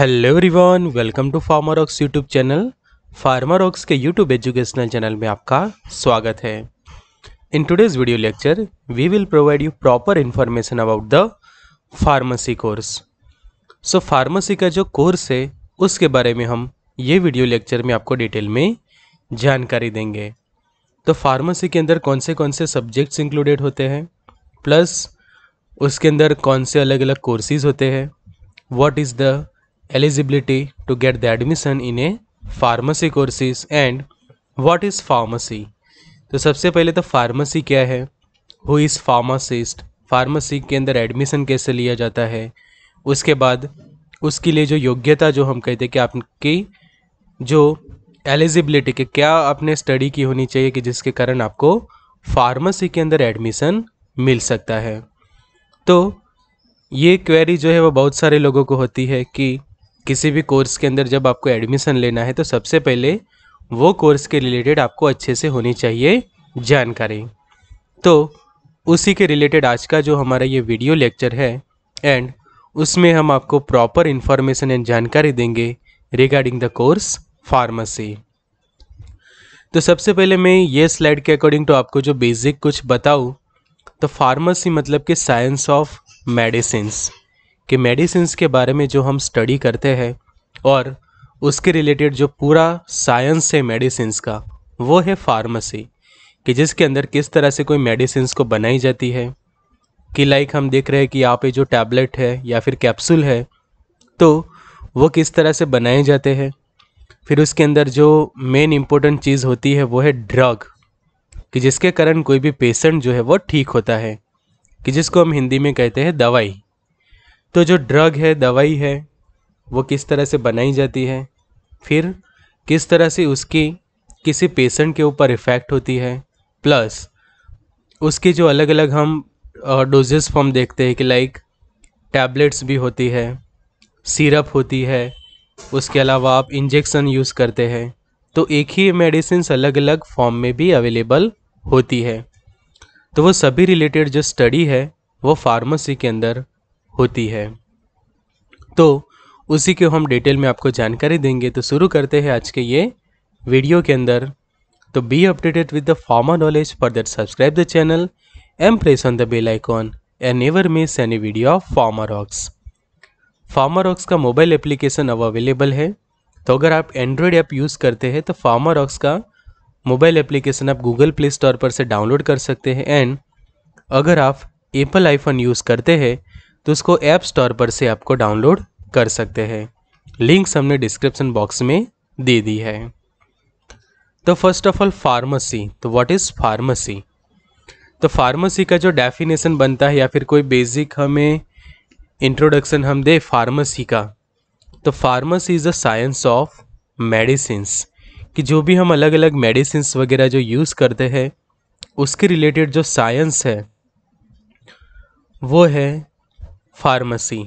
Hello everyone welcome to Farmer Ox YouTube channel Farmer aux के YouTube educational channel में आपका स्वागत है in today's video lecture we will provide you proper information about the pharmacy course so pharmacy का जो course है उसके बारे में हम ये वीडियो लेक्चर में आपको डिटेल में जानकारी देंगे तो फार्मेसी के अंदर कौन से कौन से सब्जेक्ट्स इंक्लूडेड होते हैं प्लस उसके अंदर कौन से अलग अलग कोर्सेज होते हैं what is the eligibility to get the admission in a pharmacy courses and what is pharmacy तो सबसे पहले तो फार्मेसी क्या है हु इज़ फार्मासिस्ट फार्मेसी के अंदर एडमिशन कैसे लिया जाता है उसके बाद उसके लिए जो योग्यता जो हम कहते हैं कि आपकी जो एलिजिबिलिटी के क्या आपने स्टडी की होनी चाहिए कि जिसके कारण आपको फार्मेसी के अंदर एडमिशन मिल सकता है तो ये क्वेरी जो है वो बहुत सारे लोगों को होती है कि किसी भी कोर्स के अंदर जब आपको एडमिशन लेना है तो सबसे पहले वो कोर्स के रिलेटेड आपको अच्छे से होनी चाहिए जानकारी तो उसी के रिलेटेड आज का जो हमारा ये वीडियो लेक्चर है एंड उसमें हम आपको प्रॉपर इन्फॉर्मेशन एंड जानकारी देंगे रिगार्डिंग द कोर्स फार्मेसी तो सबसे पहले मैं ये स्लाइड के अकॉर्डिंग टू आपको जो बेसिक कुछ बताऊँ तो फार्मेसी मतलब कि साइंस ऑफ मेडिसिन्स कि मेडिसिन के बारे में जो हम स्टडी करते हैं और उसके रिलेटेड जो पूरा साइंस है मेडिसिन का वो है फार्मेसी कि जिसके अंदर किस तरह से कोई मेडिसिन को बनाई जाती है कि लाइक हम देख रहे हैं कि यहाँ पे जो टैबलेट है या फिर कैप्सूल है तो वो किस तरह से बनाए जाते हैं फिर उसके अंदर जो मेन इम्पोर्टेंट चीज़ होती है वो है ड्रग कि जिसके कारण कोई भी पेशेंट जो है वो ठीक होता है कि जिसको हम हिंदी में कहते हैं दवाई तो जो ड्रग है दवाई है वो किस तरह से बनाई जाती है फिर किस तरह से उसकी किसी पेशेंट के ऊपर इफ़ेक्ट होती है प्लस उसकी जो अलग अलग हम डोजेस फॉर्म देखते हैं कि लाइक टैबलेट्स भी होती है सिरप होती है उसके अलावा आप इंजेक्शन यूज़ करते हैं तो एक ही मेडिसिन अलग अलग फॉर्म में भी अवेलेबल होती है तो वो सभी रिलेटेड जो स्टडी है वो फार्मेसी के अंदर होती है तो उसी को हम डिटेल में आपको जानकारी देंगे तो शुरू करते हैं आज के ये वीडियो के अंदर तो be updated with the former knowledge for that subscribe the channel and press on the bell icon and never miss any video of Farmer Ox Farmer Ox का मोबाइल एप्लीकेशन अब अवेलेबल है तो अगर आप Android app use करते हैं तो Farmer Ox का मोबाइल एप्लीकेशन आप गूगल प्ले स्टोर पर से डाउनलोड कर सकते हैं एंड अगर आप एप्पल आईफोन यूज़ करते हैं तो उसको ऐप स्टोर पर से आपको डाउनलोड कर सकते हैं लिंक्स हमने डिस्क्रिप्शन बॉक्स में दे दी है तो फर्स्ट ऑफ ऑल फार्मेसी तो व्हाट इज़ फार्मेसी तो फार्मेसी का जो डेफिनेशन बनता है या फिर कोई बेसिक हमें इंट्रोडक्शन हम दे फार्मेसी का तो pharmacy is the science of medicines कि जो भी हम अलग अलग मेडिसिन वगैरह जो यूज़ करते हैं उसके रिलेटेड जो साइंस है वो है pharmacy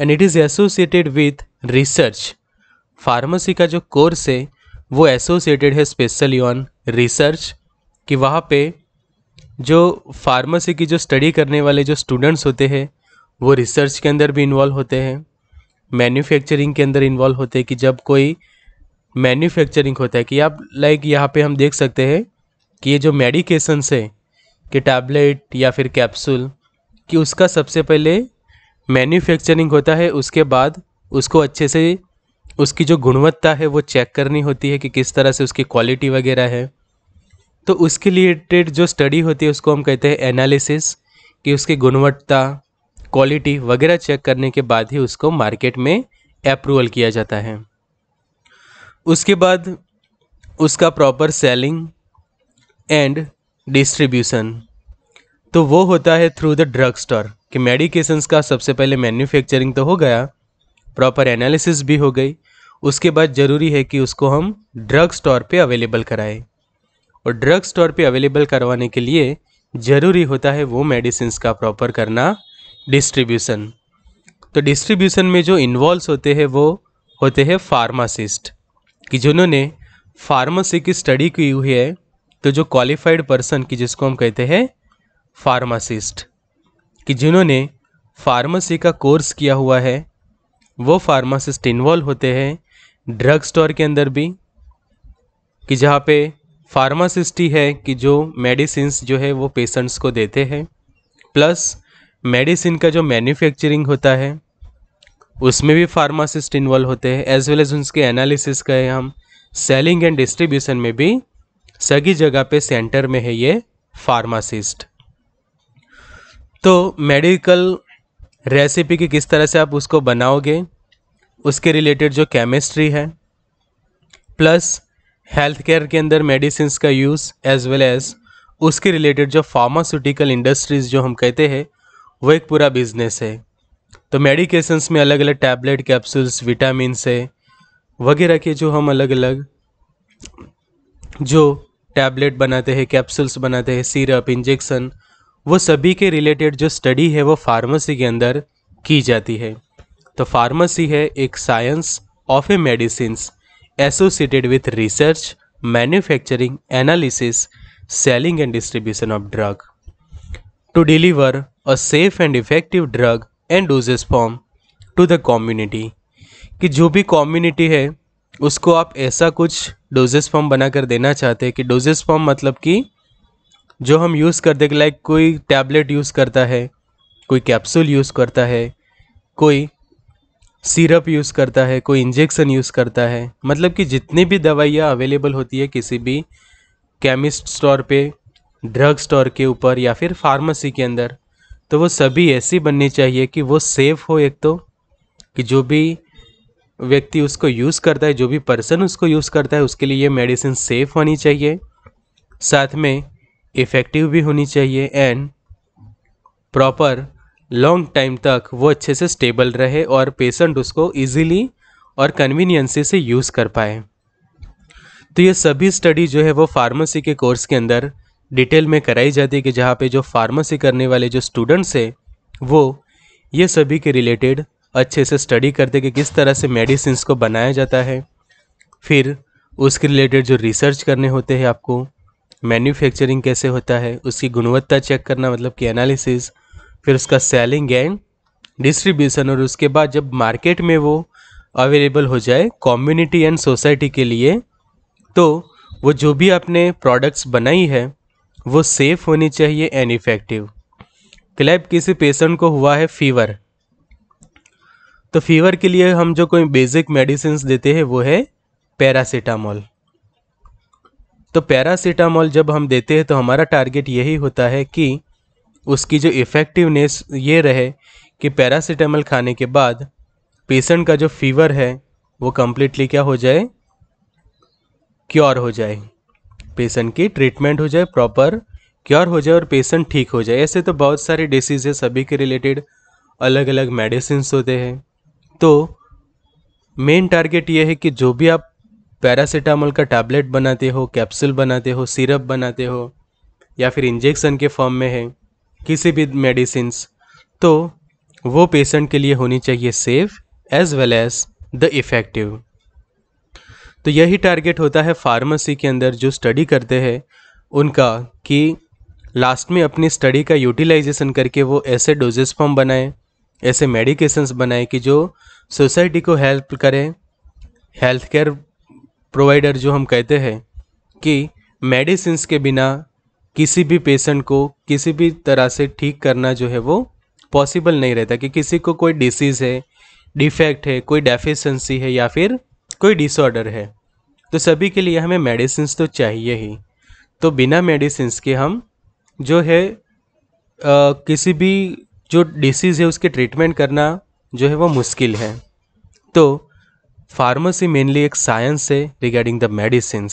and it is associated with research pharmacy का जो कोर्स है वो एसोसिएटेड है स्पेशली ऑन रिसर्च कि वहाँ पे जो फार्मेसी की जो स्टडी करने वाले जो स्टूडेंट्स होते हैं वो रिसर्च के अंदर भी इन्वॉल्व होते हैं मैन्युफैक्चरिंग के अंदर इन्वॉल्व होते हैं कि जब कोई मैन्युफैक्चरिंग होता है कि आप लाइक यहाँ पे हम देख सकते हैं कि ये जो मेडिकेशंस है कि टैबलेट या फिर कैप्सूल कि उसका सबसे पहले मैन्युफैक्चरिंग होता है उसके बाद उसको अच्छे से उसकी जो गुणवत्ता है वो चेक करनी होती है कि किस तरह से उसकी क्वालिटी वगैरह है तो उसके रिलेटेड जो स्टडी होती है उसको हम कहते हैं एनालिसिस कि उसकी गुणवत्ता क्वालिटी वगैरह चेक करने के बाद ही उसको मार्केट में अप्रूवल किया जाता है उसके बाद उसका प्रॉपर सेलिंग एंड डिस्ट्रीब्यूशन तो वो होता है थ्रू द ड्रग स्टोर कि मेडिकेशंस का सबसे पहले मैन्युफैक्चरिंग तो हो गया प्रॉपर एनालिसिस भी हो गई उसके बाद ज़रूरी है कि उसको हम ड्रग स्टोर पे अवेलेबल कराएं और ड्रग स्टोर पे अवेलेबल करवाने के लिए ज़रूरी होता है वो मेडिसिन का प्रॉपर करना डिस्ट्रीब्यूशन तो डिस्ट्रीब्यूशन में जो इन्वॉल्व होते हैं वो होते हैं फार्मासिस्ट कि जिन्होंने फार्मेसी की स्टडी की हुई है तो जो क्वालिफाइड पर्सन की जिसको हम कहते हैं फार्मासिस्ट कि जिन्होंने फार्मेसी का कोर्स किया हुआ है वो फार्मासिस्ट इन्वॉल्व होते हैं ड्रग स्टोर के अंदर भी कि जहाँ पे फार्मासिस्ट ही है कि जो मेडिसिन जो है वो पेशेंट्स को देते हैं प्लस मेडिसिन का जो मैन्युफैक्चरिंग होता है उसमें भी फार्मासिस्ट इन्वॉल्व होते हैं एज वेल एज उनके एनालिसिस का है हम सेलिंग एंड डिस्ट्रीब्यूशन में भी सभी जगह पे सेंटर में है ये फार्मासिस्ट तो मेडिकल रेसिपी की किस तरह से आप उसको बनाओगे उसके रिलेटेड जो केमिस्ट्री है प्लस हेल्थ केयर के अंदर मेडिसिन का यूज़ एज वेल एज़ उसके रिलेटेड जो फार्मास्यूटिकल इंडस्ट्रीज़ जो हम कहते हैं वो एक पूरा बिजनेस है तो मेडिकेशंस में अलग अलग टैबलेट कैप्सूल्स विटामिन है वगैरह के जो हम अलग अलग जो टैबलेट बनाते हैं कैप्सूल्स बनाते हैं सिरप इंजेक्शन वो सभी के रिलेटेड जो स्टडी है वो फार्मेसी के अंदर की जाती है तो फार्मेसी है एक science of a medicine associated with research manufacturing analysis selling and distribution of drug to deliver a safe and effective drug and doses form to the community कि जो भी कम्युनिटी है उसको आप ऐसा कुछ डोजेस फॉर्म बनाकर देना चाहते हैं कि डोजेस फॉर्म मतलब कि जो हम यूज़ करते हैं लाइक कोई टैबलेट यूज़ करता है कोई कैप्सूल यूज़ करता है कोई सिरप यूज़ करता है कोई इंजेक्शन यूज़ करता है मतलब कि जितनी भी दवाइयाँ अवेलेबल होती है किसी भी केमिस्ट स्टोर पे ड्रग स्टोर के ऊपर या फिर फार्मेसी के अंदर तो वो सभी ऐसी बननी चाहिए कि वो सेफ़ हो एक तो कि जो भी व्यक्ति उसको यूज़ करता है जो भी पर्सन उसको यूज़ करता है उसके लिए ये मेडिसिन सेफ़ होनी चाहिए साथ में इफ़ेक्टिव भी होनी चाहिए एंड प्रॉपर लॉन्ग टाइम तक वो अच्छे से स्टेबल रहे और पेशेंट उसको इजीली और कन्वीनियंसी से यूज़ कर पाए तो ये सभी स्टडी जो है वो फार्मेसी के कोर्स के अंदर डिटेल में कराई जाती है कि जहाँ पे जो फार्मेसी करने वाले जो स्टूडेंट्स हैं वो ये सभी के रिलेटेड अच्छे से स्टडी करते कि किस तरह से मेडिसिन को बनाया जाता है फिर उसके रिलेटेड जो रिसर्च करने होते हैं आपको मैन्युफैक्चरिंग कैसे होता है उसकी गुणवत्ता चेक करना मतलब कि एनालिसिस फिर उसका सेलिंग एंड डिस्ट्रीब्यूशन और उसके बाद जब मार्केट में वो अवेलेबल हो जाए कम्युनिटी एंड सोसाइटी के लिए तो वो जो भी आपने प्रोडक्ट्स बनाई है वो सेफ़ होनी चाहिए एंड इफ़ेक्टिव क्लैब किसी पेशेंट को हुआ है फीवर तो फीवर के लिए हम जो कोई बेसिक मेडिसिन देते हैं वो है पैरासीटामोल तो पैरासीटामोल जब हम देते हैं तो हमारा टारगेट यही होता है कि उसकी जो इफ़ेक्टिवनेस ये रहे कि पैरासीटामोल खाने के बाद पेशेंट का जो फीवर है वो कम्प्लीटली क्या हो जाए क्योर हो जाए पेशेंट की ट्रीटमेंट हो जाए प्रॉपर क्योर हो जाए और पेशेंट ठीक हो जाए ऐसे तो बहुत सारे डिसीज़ है सभी के रिलेटेड अलग अलग मेडिसिन होते हैं तो मेन टारगेट ये है कि जो भी आप पैरासीटामोल का टैबलेट बनाते हो कैप्सूल बनाते हो सिरप बनाते हो या फिर इंजेक्शन के फॉर्म में है किसी भी मेडिसिन तो वो पेशेंट के लिए होनी चाहिए safe as well as the effective तो यही टारगेट होता है फार्मेसी के अंदर जो स्टडी करते हैं उनका कि लास्ट में अपनी स्टडी का यूटिलाइजेशन करके वो ऐसे डोजेस फॉर्म बनाए ऐसे मेडिकेशंस बनाए कि जो सोसाइटी को हेल्प करें हेल्थ केयर प्रोवाइडर जो हम कहते हैं कि मेडिसिन के बिना किसी भी पेशेंट को किसी भी तरह से ठीक करना जो है वो पॉसिबल नहीं रहता कि किसी को कोई डिसीज़ है डिफेक्ट है कोई डेफिशेंसी है या फिर कोई डिसऑर्डर है तो सभी के लिए हमें मेडिसिन तो चाहिए ही तो बिना मेडिसिन के हम जो है आ, किसी भी जो डिसीज़ है उसके ट्रीटमेंट करना जो है वो मुश्किल है तो फार्मेसी मेनली एक साइंस है रिगार्डिंग द मेडिसिन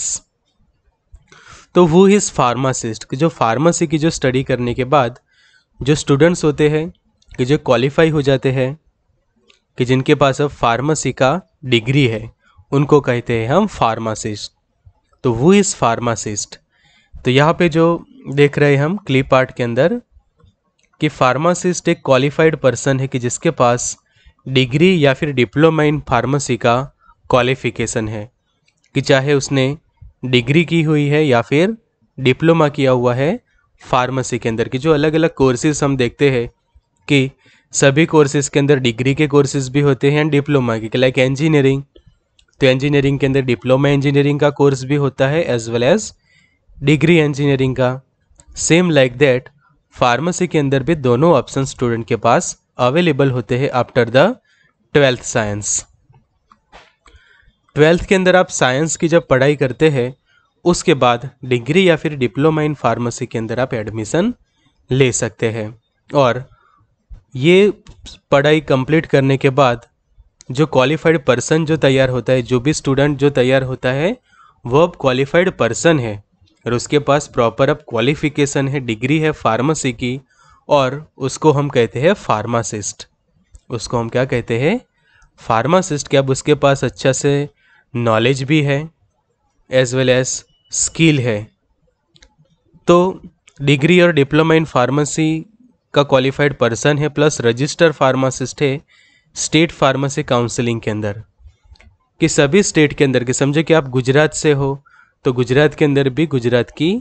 तो वो इज़ फार्मासिस्ट जो फार्मेसी की जो स्टडी करने के बाद जो स्टूडेंट्स होते हैं कि जो क्वालिफाई हो जाते हैं कि जिनके पास अब फार्मेसी का डिग्री है उनको कहते हैं हम फार्मासिस्ट तो वो इज़ फार्मासिस्ट तो यहाँ पे जो देख रहे हैं हम क्लिप आर्ट के अंदर कि फार्मासिस्ट एक क्वालिफाइड पर्सन है कि जिसके पास डिग्री या फिर डिप्लोमा इन फार्मेसी का क्वालिफिकेशन है कि चाहे उसने डिग्री की हुई है या फिर डिप्लोमा किया हुआ है फार्मेसी के अंदर की जो अलग अलग कोर्सेज हम देखते हैं कि सभी कोर्सेज के अंदर डिग्री के कोर्सेज भी होते हैं एंड डिप्लोमा के लाइक इंजीनियरिंग तो इंजीनियरिंग के अंदर डिप्लोमा इंजीनियरिंग का कोर्स भी होता है as well as degree engineering का सेम लाइक दैट फार्मेसी के अंदर भी दोनों ऑप्शन स्टूडेंट के पास अवेलेबल होते हैं after the twelfth science twelfth के अंदर आप साइंस की जब पढ़ाई करते हैं उसके बाद डिग्री या फिर डिप्लोमा इन फार्मेसी के अंदर आप एडमिशन ले सकते हैं और ये पढ़ाई कंप्लीट करने के बाद जो क्वालिफाइड पर्सन जो तैयार होता है जो भी स्टूडेंट जो तैयार होता है वो अब क्वालिफाइड पर्सन है और उसके पास प्रॉपर अब क्वालिफिकेशन है डिग्री है फार्मेसी की और उसको हम कहते हैं फार्मासिस्ट उसको हम क्या कहते हैं फार्मासिस्ट क्या उसके पास अच्छा से नॉलेज भी है एज वेल एज स्किल है तो डिग्री और डिप्लोमा इन फार्मेसी का क्वालिफाइड पर्सन है प्लस रजिस्टर फार्मासिस्ट है स्टेट फार्मेसी काउंसलिंग के अंदर कि सभी स्टेट के अंदर के समझो कि आप गुजरात से हो तो गुजरात के अंदर भी गुजरात की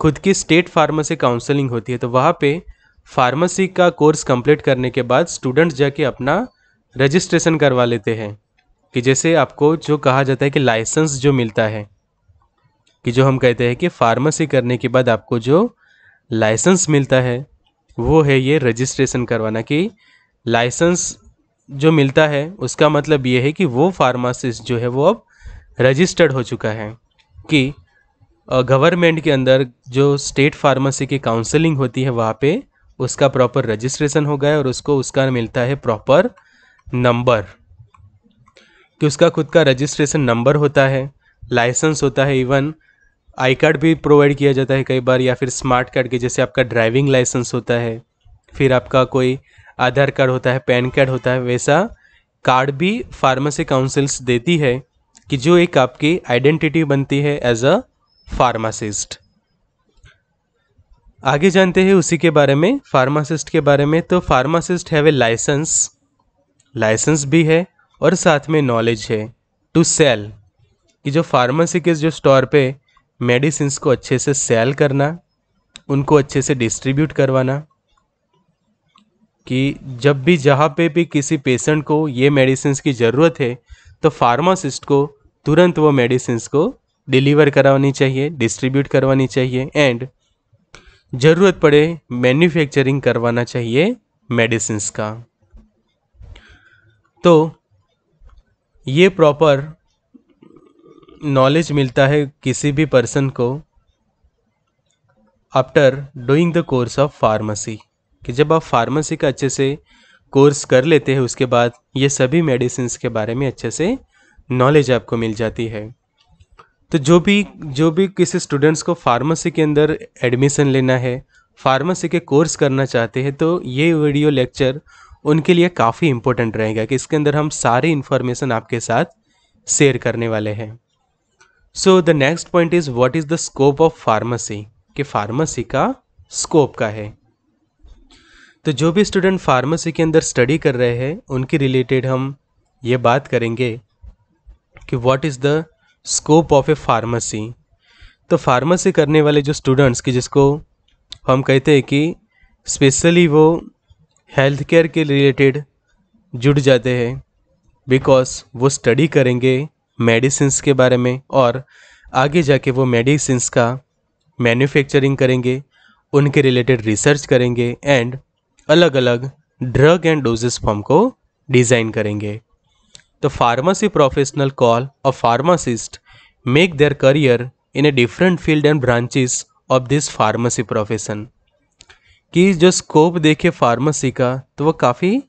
खुद की स्टेट फार्मेसी काउंसलिंग होती है तो वहाँ पे फार्मेसी का कोर्स कंप्लीट करने के बाद स्टूडेंट्स जाके अपना रजिस्ट्रेशन करवा लेते हैं कि जैसे आपको जो कहा जाता है कि लाइसेंस जो मिलता है कि जो हम कहते हैं कि फार्मेसी करने के बाद आपको जो लाइसेंस मिलता है वो है ये रजिस्ट्रेशन करवाना कि लाइसेंस जो मिलता है उसका मतलब ये है कि वो फार्मासिस्ट जो है वो अब रजिस्टर्ड हो चुका है कि गवर्नमेंट के अंदर जो स्टेट फार्मेसी की काउंसलिंग होती है वहाँ पे उसका प्रॉपर रजिस्ट्रेशन हो गया और उसको उसका मिलता है प्रॉपर नंबर कि उसका खुद का रजिस्ट्रेशन नंबर होता है लाइसेंस होता है इवन आई कार्ड भी प्रोवाइड किया जाता है कई बार या फिर स्मार्ट कार्ड के जैसे आपका ड्राइविंग लाइसेंस होता है फिर आपका कोई आधार कार्ड होता है पैन कार्ड होता है वैसा कार्ड भी फार्मेसी काउंसिल्स देती है कि जो एक आपकी आइडेंटिटी बनती है एज अ फार्मासिस्ट आगे जानते हैं उसी के बारे में फार्मासिस्ट के बारे में तो pharmacist have a licence licence भी है और साथ में नॉलेज है टू सेल कि जो फार्मेसी के जो स्टोर पे मेडिसिन को अच्छे से सेल करना उनको अच्छे से डिस्ट्रीब्यूट करवाना कि जब भी जहाँ पे भी किसी पेशेंट को ये मेडिसिन की ज़रूरत है तो फार्मासिस्ट को तुरंत वो मेडिसिन को डिलीवर करवानी चाहिए डिस्ट्रीब्यूट करवानी चाहिए एंड ज़रूरत पड़े मैन्युफैक्चरिंग करवाना चाहिए मेडिसिन का तो ये प्रॉपर नॉलेज मिलता है किसी भी पर्सन को after doing the course of pharmacy कि जब आप फार्मेसी का अच्छे से कोर्स कर लेते हैं उसके बाद ये सभी मेडिसिन के बारे में अच्छे से नॉलेज आपको मिल जाती है तो जो भी जो भी किसी स्टूडेंट्स को फार्मेसी के अंदर एडमिशन लेना है फार्मेसी के कोर्स करना चाहते हैं तो ये वीडियो लेक्चर उनके लिए काफ़ी इम्पोर्टेंट रहेगा कि इसके अंदर हम सारी इन्फॉर्मेशन आपके साथ शेयर करने वाले हैं so the next point is what is the scope of pharmacy कि फार्मेसी का स्कोप का है तो जो भी स्टूडेंट फार्मेसी के अंदर स्टडी कर रहे हैं उनके रिलेटेड हम ये बात करेंगे कि what is the scope of a pharmacy तो फार्मेसी करने वाले जो स्टूडेंट्स की जिसको हम कहते हैं कि स्पेशली वो हेल्थ केयर के रिलेटेड जुड़ जाते हैं बिकॉज वो स्टडी करेंगे मेडिसिन के बारे में और आगे जाके वो मेडिसिन का मैन्युफैक्चरिंग करेंगे उनके रिलेटेड रिसर्च करेंगे एंड अलग अलग ड्रग एंड डोजेस फॉर्म को डिज़ाइन करेंगे The pharmacy professional call a pharmacist make their career in a different field and branches of this pharmacy profession. कि जो स्कोप देखे फार्मेसी का तो वो काफ़ी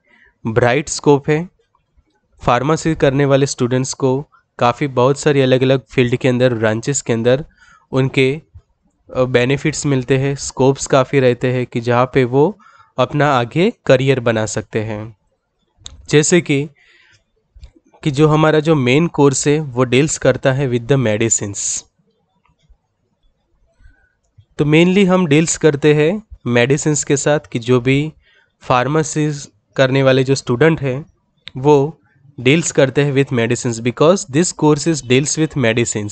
ब्राइट स्कोप है फार्मेसी करने वाले स्टूडेंट्स को काफ़ी बहुत सारी अलग अलग फील्ड के अंदर ब्रांचेस के अंदर उनके बेनिफिट्स मिलते हैं स्कोप्स काफ़ी रहते हैं कि जहाँ पे वो अपना आगे करियर बना सकते हैं जैसे कि कि जो हमारा जो मेन कोर्स है वो डील्स करता है विद द मेडिसिन तो मेनली हम डील्स करते हैं मेडिसिन के साथ कि जो भी फार्मासी करने वाले जो स्टूडेंट हैं वो डील्स करते हैं with medicine because this course is deals with medicine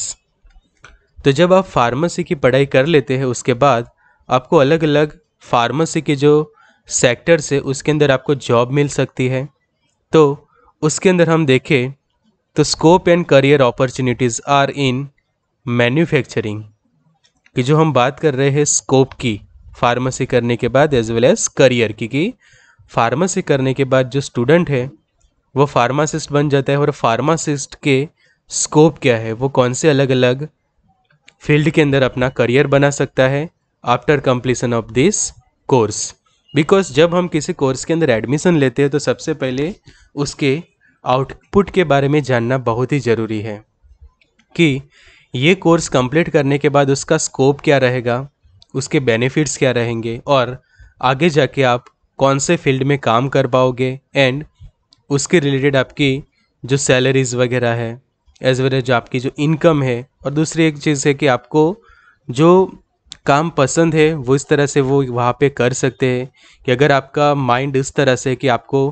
तो जब आप फार्मेसी की पढ़ाई कर लेते हैं उसके बाद आपको अलग अलग फार्मेसी के जो सेक्टर्स से है उसके अंदर आपको जॉब मिल सकती है तो उसके अंदर हम देखें तो scope and career opportunities are in manufacturing कि जो हम बात कर रहे हैं स्कोप की फार्मेसी करने के बाद एज वेल एज करियर की कि फार्मेसी करने के बाद जो स्टूडेंट है वो फार्मासिस्ट बन जाता है और फार्मासिस्ट के स्कोप क्या है वो कौन से अलग अलग फील्ड के अंदर अपना करियर बना सकता है after completion of this course because जब हम किसी कोर्स के अंदर एडमिशन लेते हैं तो सबसे पहले उसके आउटपुट के बारे में जानना बहुत ही ज़रूरी है कि ये कोर्स कंप्लीट करने के बाद उसका स्कोप क्या रहेगा उसके बेनिफिट्स क्या रहेंगे और आगे जाके आप कौन से फील्ड में काम कर पाओगे एंड उसके रिलेटेड आपकी जो सैलरीज़ वगैरह है एज वेल एज आपकी जो इनकम है और दूसरी एक चीज़ है कि आपको जो काम पसंद है वो इस तरह से वो वहाँ पे कर सकते हैं कि अगर आपका माइंड इस तरह से कि आपको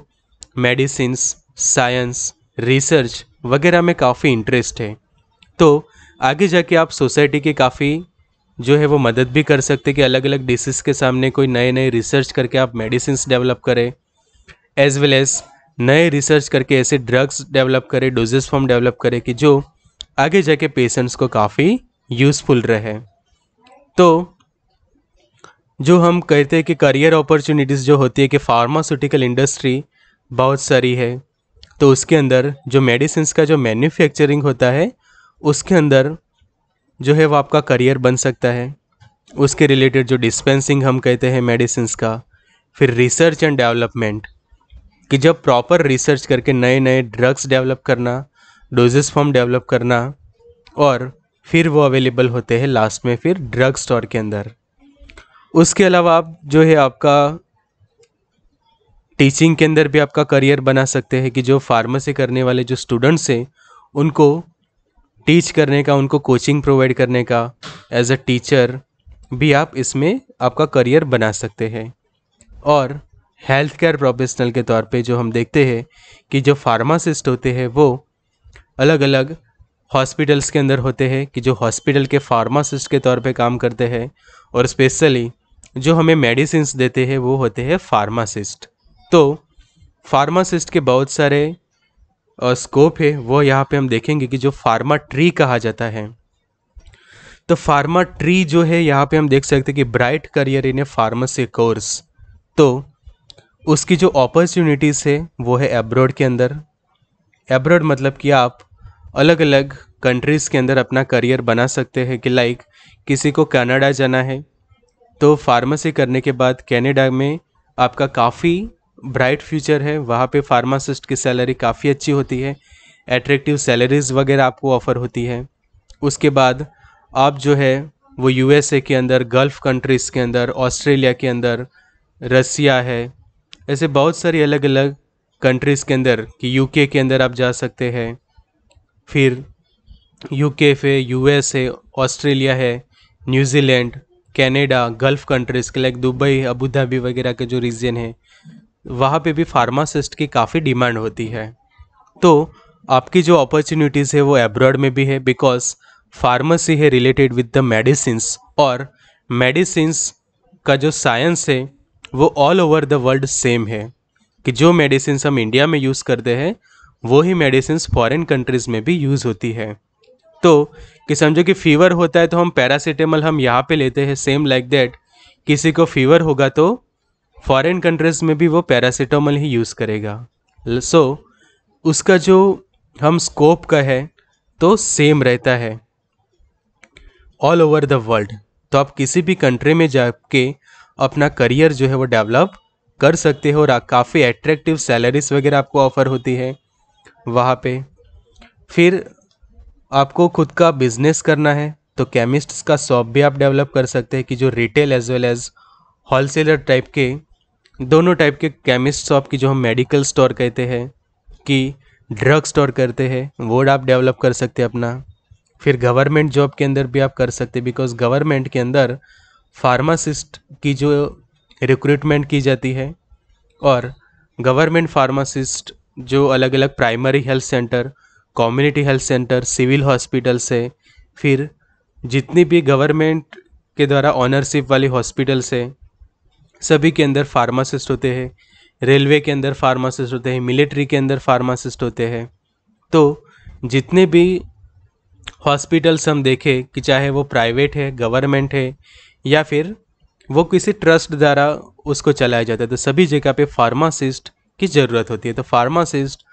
मेडिसिंस साइंस रिसर्च वगैरह में काफ़ी इंटरेस्ट है तो आगे जाके आप सोसाइटी की काफ़ी जो है वो मदद भी कर सकते कि अलग अलग डिसीज़ के सामने कोई नए नए रिसर्च करके आप मेडिसिन डेवलप करें एज वेल एज नए रिसर्च करके ऐसे ड्रग्स डेवलप करें डोजेस फॉर्म डेवलप करें कि जो आगे जाके पेशेंट्स को काफ़ी यूज़फुल रहे तो जो हम कहते हैं कि करियर अपॉर्चुनिटीज़ जो होती है कि फार्मास्यूटिकल इंडस्ट्री बहुत सारी है तो उसके अंदर जो मेडिसिन का जो मैन्युफैक्चरिंग होता है उसके अंदर जो है वो आपका करियर बन सकता है उसके रिलेटेड जो डिस्पेंसिंग हम कहते हैं मेडिसिन का फिर रिसर्च एंड डेवलपमेंट कि जब प्रॉपर रिसर्च करके नए नए ड्रग्स डेवलप करना डोजेस फॉर्म डेवलप करना और फिर वो अवेलेबल होते हैं लास्ट में फिर ड्रग स्टोर के अंदर उसके अलावा आप जो है आपका टीचिंग के अंदर भी आपका करियर बना सकते हैं कि जो फार्मेसी करने वाले जो स्टूडेंट्स हैं उनको टीच करने का उनको कोचिंग प्रोवाइड करने का एज अ टीचर भी आप इसमें आपका करियर बना सकते हैं और हेल्थ केयर प्रोफेशनल के तौर पे जो हम देखते हैं कि जो फार्मासिस्ट होते हैं वो अलग अलग हॉस्पिटल्स के अंदर होते हैं कि जो हॉस्पिटल के फार्मासिस्ट के तौर पे काम करते हैं और स्पेशली जो हमें मेडिसिन देते हैं वो होते हैं फार्मासिस्ट तो फार्मासिस्ट के बहुत सारे स्कोप है वो यहाँ पे हम देखेंगे कि जो फार्मा ट्री कहा जाता है तो फार्मा ट्री जो है यहाँ पे हम देख सकते हैं कि bright career in a pharmacy course तो उसकी जो अपॉर्चुनिटीज़ है वो है एब्रॉड के अंदर एब्रॉड मतलब कि आप अलग अलग कंट्रीज़ के अंदर अपना करियर बना सकते हैं कि लाइक किसी को कनाडा जाना है तो फार्मेसी करने के बाद कनाडा में आपका काफ़ी ब्राइट फ्यूचर है वहाँ पे फार्मासिस्ट की सैलरी काफ़ी अच्छी होती है एट्रैक्टिव सैलरीज वगैरह आपको ऑफ़र होती है उसके बाद आप जो है वो यूएसए के अंदर गल्फ़ कंट्रीज़ के अंदर ऑस्ट्रेलिया के अंदर रसिया है ऐसे बहुत सारी अलग अलग कंट्रीज़ के अंदर कि यूके के अंदर आप जा सकते हैं फिर यूके पे यूएस है ऑस्ट्रेलिया है न्यूजीलैंड कनाडा गल्फ़ कंट्रीज़ के लाइक दुबई अबू धाबी वगैरह के जो रीजन है वहाँ पे भी फार्मासिस्ट की काफ़ी डिमांड होती है तो आपकी जो अपॉर्चुनिटीज़ है वो एब्रॉड में भी है बिकॉज फार्मेसी है रिलेटेड विद द मेडिसिन और मेडिसिन्स का जो साइंस है वो all over the world same है कि जो मेडिसिन हम इंडिया में यूज़ करते हैं वो ही मेडिसिन फॉरेन कंट्रीज़ में भी यूज़ होती है तो कि समझो कि फ़ीवर होता है तो हम पैरासीटामल हम यहाँ पे लेते हैं सेम लाइक दैट किसी को फीवर होगा तो फॉरेन कंट्रीज में भी वो पैरासीटामोल ही यूज़ करेगा सो so, उसका जो हम स्कोप का है तो सेम रहता है ऑल ओवर द वर्ल्ड तो आप किसी भी कंट्री में जाके अपना करियर जो है वो डेवलप कर सकते हो और काफ़ी एट्रैक्टिव सैलरीज वगैरह आपको ऑफ़र होती है वहाँ पे फिर आपको खुद का बिजनेस करना है तो केमिस्ट्स का शॉप भी आप डेवलप कर सकते हैं कि जो retail as well as wholesaler type के दोनों टाइप के केमिस्ट शॉप की जो हम मेडिकल स्टोर कहते हैं कि ड्रग स्टोर करते हैं वो आप डेवलप कर सकते हैं अपना फिर गवर्नमेंट जॉब के अंदर भी आप कर सकते हैं बिकॉज गवर्नमेंट के अंदर फार्मासिस्ट की जो रिक्रूटमेंट की जाती है और गवर्नमेंट फार्मासिस्ट जो अलग अलग primary health centre community health centre civil hospital से फिर जितनी भी गवर्नमेंट के द्वारा ऑनरशिप वाली हॉस्पिटल से सभी के अंदर फार्मासिस्ट होते हैं रेलवे के अंदर फार्मासिस्ट होते हैं मिलिट्री के अंदर फार्मासिस्ट होते हैं तो जितने भी हॉस्पिटल्स हम देखें कि चाहे वो प्राइवेट है गवर्नमेंट है या फिर वो किसी ट्रस्ट द्वारा उसको चलाया जाता है तो सभी जगह पे फार्मासिस्ट की ज़रूरत होती है तो फार्मासिस्ट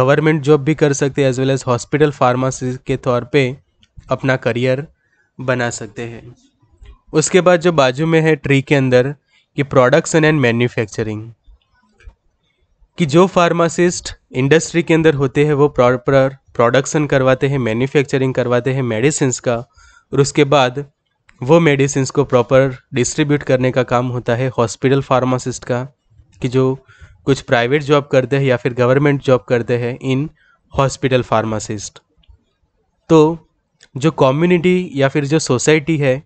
गवर्नमेंट जॉब भी कर सकते हैं as well as hospital pharmacist के तौर पे अपना करियर बना सकते हैं उसके बाद जो बाजू में है ट्री के अंदर कि प्रोडक्शन एंड मैन्युफैक्चरिंग कि जो फार्मासिस्ट इंडस्ट्री के अंदर होते हैं वो प्रॉपर प्रोडक्शन करवाते हैं मैन्युफैक्चरिंग करवाते हैं मेडिसिन का और उसके बाद वो मेडिसिन को प्रॉपर डिस्ट्रीब्यूट करने का काम होता है हॉस्पिटल फार्मासिस्ट का कि जो कुछ प्राइवेट जॉब करते हैं या फिर गवर्नमेंट जॉब करते हैं इन हॉस्पिटल फार्मासिस्ट तो जो कम्युनिटी या फिर जो सोसाइटी है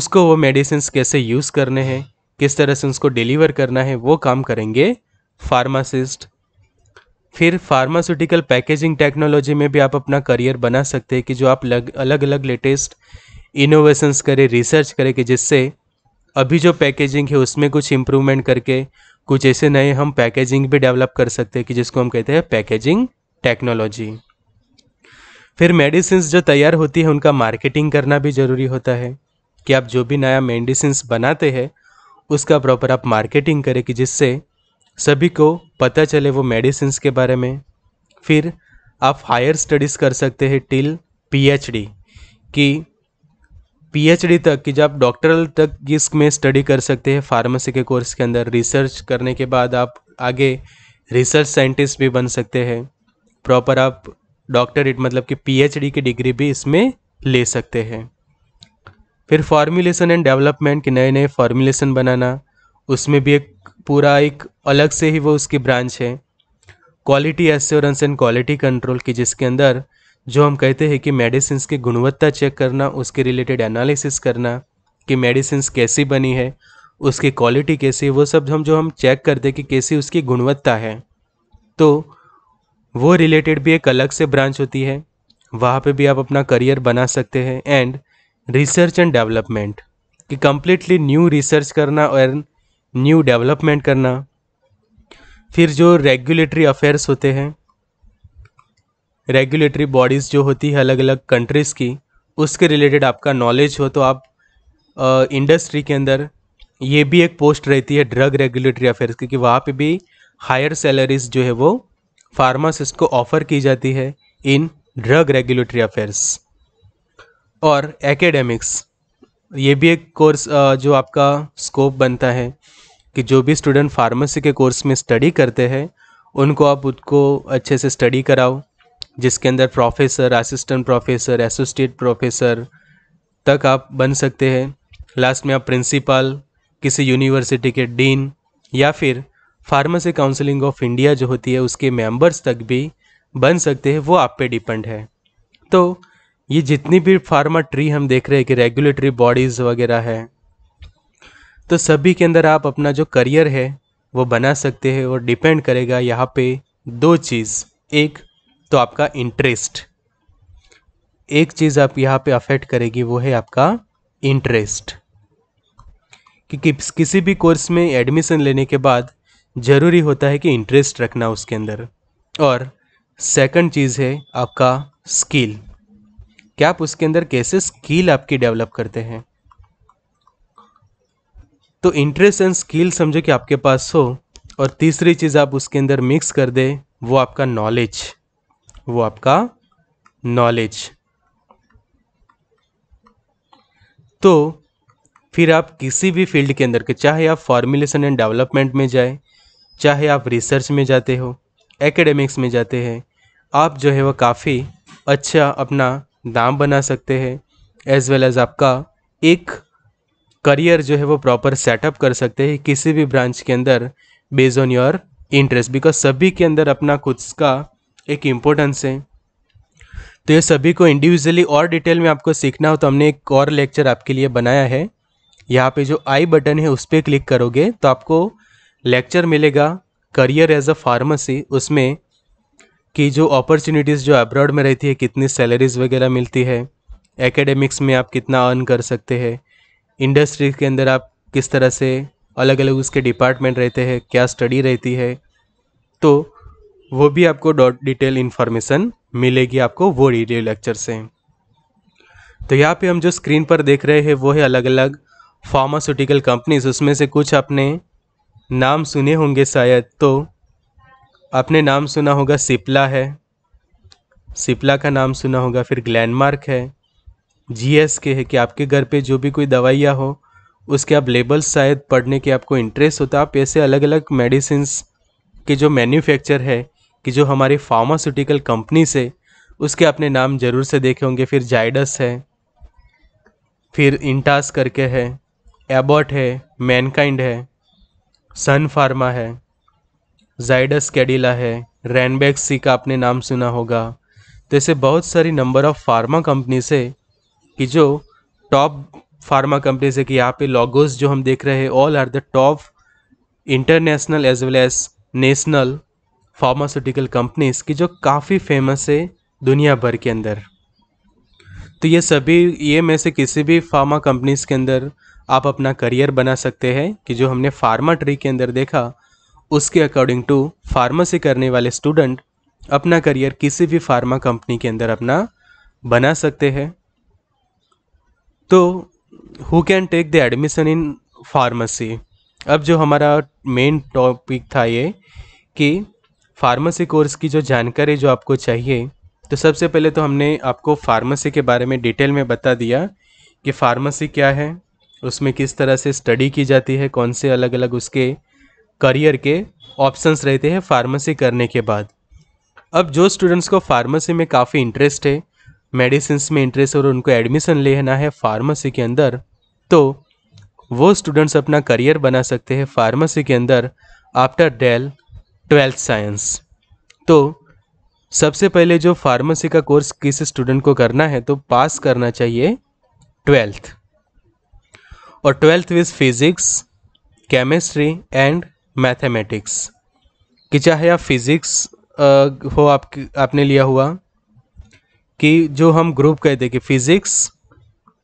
उसको वो मेडिसिन कैसे यूज़ करने हैं किस तरह से उसको डिलीवर करना है वो काम करेंगे फार्मासिस्ट फिर फार्मास्यूटिकल पैकेजिंग टेक्नोलॉजी में भी आप अपना करियर बना सकते हैं कि जो आप लग, अलग अलग लेटेस्ट इनोवेशंस करें रिसर्च करें कि जिससे अभी जो पैकेजिंग है उसमें कुछ इम्प्रूवमेंट करके कुछ ऐसे नए हम पैकेजिंग भी डेवलप कर सकते हैं कि जिसको हम कहते हैं पैकेजिंग टेक्नोलॉजी फिर मेडिसिन जो तैयार होती है उनका मार्केटिंग करना भी ज़रूरी होता है कि आप जो भी नया मेडिसिन बनाते हैं उसका प्रॉपर आप मार्केटिंग करें कि जिससे सभी को पता चले वो मेडिसिन के बारे में फिर आप हायर स्टडीज़ कर सकते हैं टिल पीएचडी कि पीएचडी तक कि जब डॉक्टरल तक इसमें स्टडी कर सकते हैं फार्मेसी के कोर्स के अंदर रिसर्च करने के बाद आप आगे रिसर्च साइंटिस्ट भी बन सकते हैं प्रॉपर आप डॉक्टरेट मतलब कि पीएचडी की डिग्री भी इसमें ले सकते हैं फिर फार्मूलेशन एंड डेवलपमेंट के नए नए फार्मूलेशन बनाना उसमें भी एक पूरा एक अलग से ही वो उसकी ब्रांच है quality assurance and quality control की जिसके अंदर जो हम कहते हैं कि मेडिसिन की गुणवत्ता चेक करना उसके रिलेटेड एनालिसिस करना कि मेडिसिन कैसी बनी है उसकी क्वालिटी कैसी है वो सब हम जो हम चेक करते कि कैसी उसकी गुणवत्ता है तो वो रिलेटेड भी एक अलग से ब्रांच होती है वहाँ पे भी आप अपना करियर बना सकते हैं एंड रिसर्च एंड डेवलपमेंट कि कम्प्लीटली न्यू रिसर्च करना और न्यू डेवलपमेंट करना फिर जो रेगुलेटरी अफेयर्स होते हैं रेगुलेटरी बॉडीज़ जो होती है अलग अलग कंट्रीज़ की उसके रिलेटेड आपका नॉलेज हो तो आप इंडस्ट्री के अंदर ये भी एक पोस्ट रहती है ड्रग रेगुलेटरी अफेयर्स की कि वहाँ पे भी हायर सैलरीज जो है वो फार्मासिस्ट को ऑफ़र की जाती है इन ड्रग रेगुलेटरी अफेयर्स और एकेडमिक्स ये भी एक कोर्स जो आपका स्कोप बनता है कि जो भी स्टूडेंट फार्मेसी के कोर्स में स्टडी करते हैं उनको आप उसको अच्छे से स्टडी कराओ जिसके अंदर professor assistant professor associate professor तक आप बन सकते हैं लास्ट में आप प्रिंसिपल किसी यूनिवर्सिटी के डीन या फिर फार्मेसी काउंसिलिंग ऑफ इंडिया जो होती है उसके मेंबर्स तक भी बन सकते हैं वो आप पे डिपेंड है तो ये जितनी भी फार्मा ट्री हम देख रहे हैं कि रेगुलेटरी बॉडीज़ वगैरह है तो सभी के अंदर आप अपना जो करियर है वो बना सकते हैं और डिपेंड करेगा यहाँ पे दो चीज़ एक तो आपका इंटरेस्ट एक चीज़ आप यहाँ पे अफेक्ट करेगी वो है आपका इंटरेस्ट कि, कि किसी भी कोर्स में एडमिशन लेने के बाद ज़रूरी होता है कि इंटरेस्ट रखना उसके अंदर और सेकंड चीज़ है आपका स्किल क्या आप उसके अंदर कैसे स्किल आपकी डेवलप करते हैं तो इंटरेस्ट एंड स्किल समझो कि आपके पास हो और तीसरी चीज़ आप उसके अंदर मिक्स कर दे वो आपका नॉलेज वो आपका नॉलेज तो फिर आप किसी भी फील्ड के अंदर के चाहे आप फॉर्मुलेशन एंड डेवलपमेंट में जाए चाहे आप रिसर्च में जाते हो एकेडमिक्स में जाते हैं आप जो है वह काफ़ी अच्छा अपना नाम बना सकते हैं एज वेल एज़ आपका एक करियर जो है वो प्रॉपर सेटअप कर सकते हैं किसी भी ब्रांच के अंदर base on your interest because सभी के अंदर अपना खुद का एक इम्पोर्टेंस है तो ये सभी को इंडिविजुअली और डिटेल में आपको सीखना हो तो हमने एक और लेक्चर आपके लिए बनाया है यहाँ पे जो आई बटन है उस पर क्लिक करोगे तो आपको लेक्चर मिलेगा करियर एज अ फार्मेसी उसमें कि जो अपॉर्चुनिटीज़ जो अब्रॉड में रहती है कितनी सैलरीज वगैरह मिलती है एकेडमिक्स में आप कितना अर्न कर सकते हैं इंडस्ट्री के अंदर आप किस तरह से अलग अलग उसके डिपार्टमेंट रहते हैं क्या स्टडी रहती है तो वो भी आपको डॉट डिटेल इन्फॉर्मेशन मिलेगी आपको वो रेडियो लेक्चर से तो यहाँ पे हम जो स्क्रीन पर देख रहे हैं वो है अलग अलग फार्मास्यूटिकल कंपनीज उसमें से कुछ आपने नाम सुने होंगे शायद तो आपने नाम सुना होगा सिपला है सिपला का नाम सुना होगा फिर ग्लैंडमार्क है एस के है कि आपके घर पे जो भी कोई दवाइयाँ हो उसके आप लेबल्स शायद पढ़ने के आपको इंटरेस्ट होता आप ऐसे अलग अलग मेडिसिन के जो मैन्युफैक्चर है कि जो हमारी फार्मास्यूटिकल कंपनी से उसके आपने नाम ज़रूर से देखे होंगे फिर जाइडस है फिर इंटास करके है एबॉट है मैनकाइंड है सन फार्मा है जाइडस कैडिला है रैनबैग सी का आपने नाम सुना होगा तो ऐसे बहुत सारी नंबर ऑफ फार्मा कंपनीज है कि जो टॉप फार्मा कंपनीज है कि यहाँ पे लॉगोज जो हम देख रहे हैं all are the top international as well as national pharmaceutical companies की जो काफ़ी फेमस है दुनिया भर के अंदर तो ये सभी ये में से किसी भी फार्मा कंपनीज के अंदर आप अपना करियर बना सकते हैं कि जो हमने फार्मा ट्री के अंदर देखा उसके अकॉर्डिंग टू फार्मेसी करने वाले स्टूडेंट अपना करियर किसी भी फार्मा कंपनी के अंदर अपना बना सकते हैं तो who can take the admission in pharmacy अब जो हमारा मेन टॉपिक था ये कि फार्मेसी कोर्स की जो जानकारी जो आपको चाहिए तो सबसे पहले तो हमने आपको फार्मेसी के बारे में डिटेल में बता दिया कि फार्मेसी क्या है उसमें किस तरह से स्टडी की जाती है कौन से अलग अलग उसके करियर के ऑप्शंस रहते हैं फार्मेसी करने के बाद अब जो स्टूडेंट्स को फार्मेसी में काफ़ी इंटरेस्ट है मेडिसिन में इंटरेस्ट और उनको एडमिशन लेना है फार्मेसी के अंदर तो वो स्टूडेंट्स अपना करियर बना सकते हैं फार्मेसी के अंदर आफ्टर डेल ट्वेल्थ साइंस तो सबसे पहले जो फार्मेसी का कोर्स किसी स्टूडेंट को करना है तो पास करना चाहिए ट्वेल्थ और twelfth with physics chemistry and mathematics कि चाहे आप फिज़िक्स हो आप आपने लिया हुआ कि जो हम ग्रुप कहते हैं कि फिज़िक्स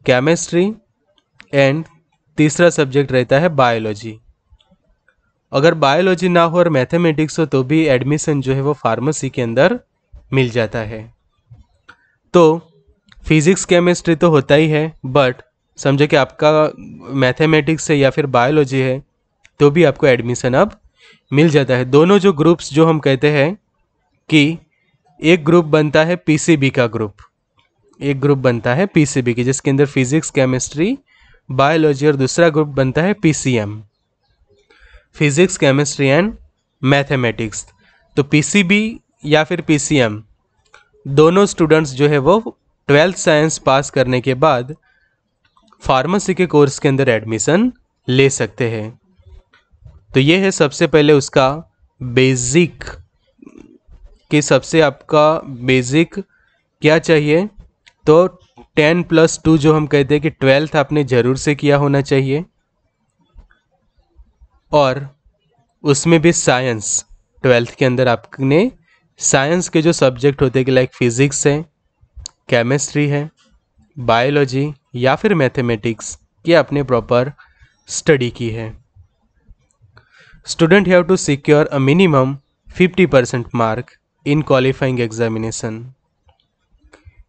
केमिस्ट्री एंड तीसरा सब्जेक्ट रहता है बायोलॉजी अगर बायोलॉजी ना हो और मैथमेटिक्स हो तो भी एडमिशन जो है वो फार्मेसी के अंदर मिल जाता है तो फिज़िक्स केमिस्ट्री तो होता ही है बट समझो कि आपका मैथमेटिक्स है या फिर बायोलॉजी है तो भी आपको एडमिशन अब मिल जाता है दोनों जो ग्रुप्स जो हम कहते हैं कि एक ग्रुप बनता है पीसीबी का ग्रुप एक ग्रुप बनता है पीसीबी की जिसके अंदर फिजिक्स केमिस्ट्री बायोलॉजी और दूसरा ग्रुप बनता है PCM physics chemistry and mathematics तो पीसीबी या फिर पीसीएम दोनों स्टूडेंट्स जो है वो ट्वेल्थ साइंस पास करने के बाद फार्मेसी के कोर्स के अंदर एडमिशन ले सकते हैं तो ये है सबसे पहले उसका बेसिक कि सबसे आपका बेसिक क्या चाहिए तो टेन प्लस टू जो हम कहते हैं कि ट्वेल्थ आपने ज़रूर से किया होना चाहिए और उसमें भी साइंस ट्वेल्थ के अंदर आपने साइंस के जो सब्जेक्ट होते हैं कि लाइक फिज़िक्स है केमिस्ट्री है बायोलॉजी या फिर मैथमेटिक्स ये आपने प्रॉपर स्टडी की है student have to secure a minimum 50% mark in qualifying examination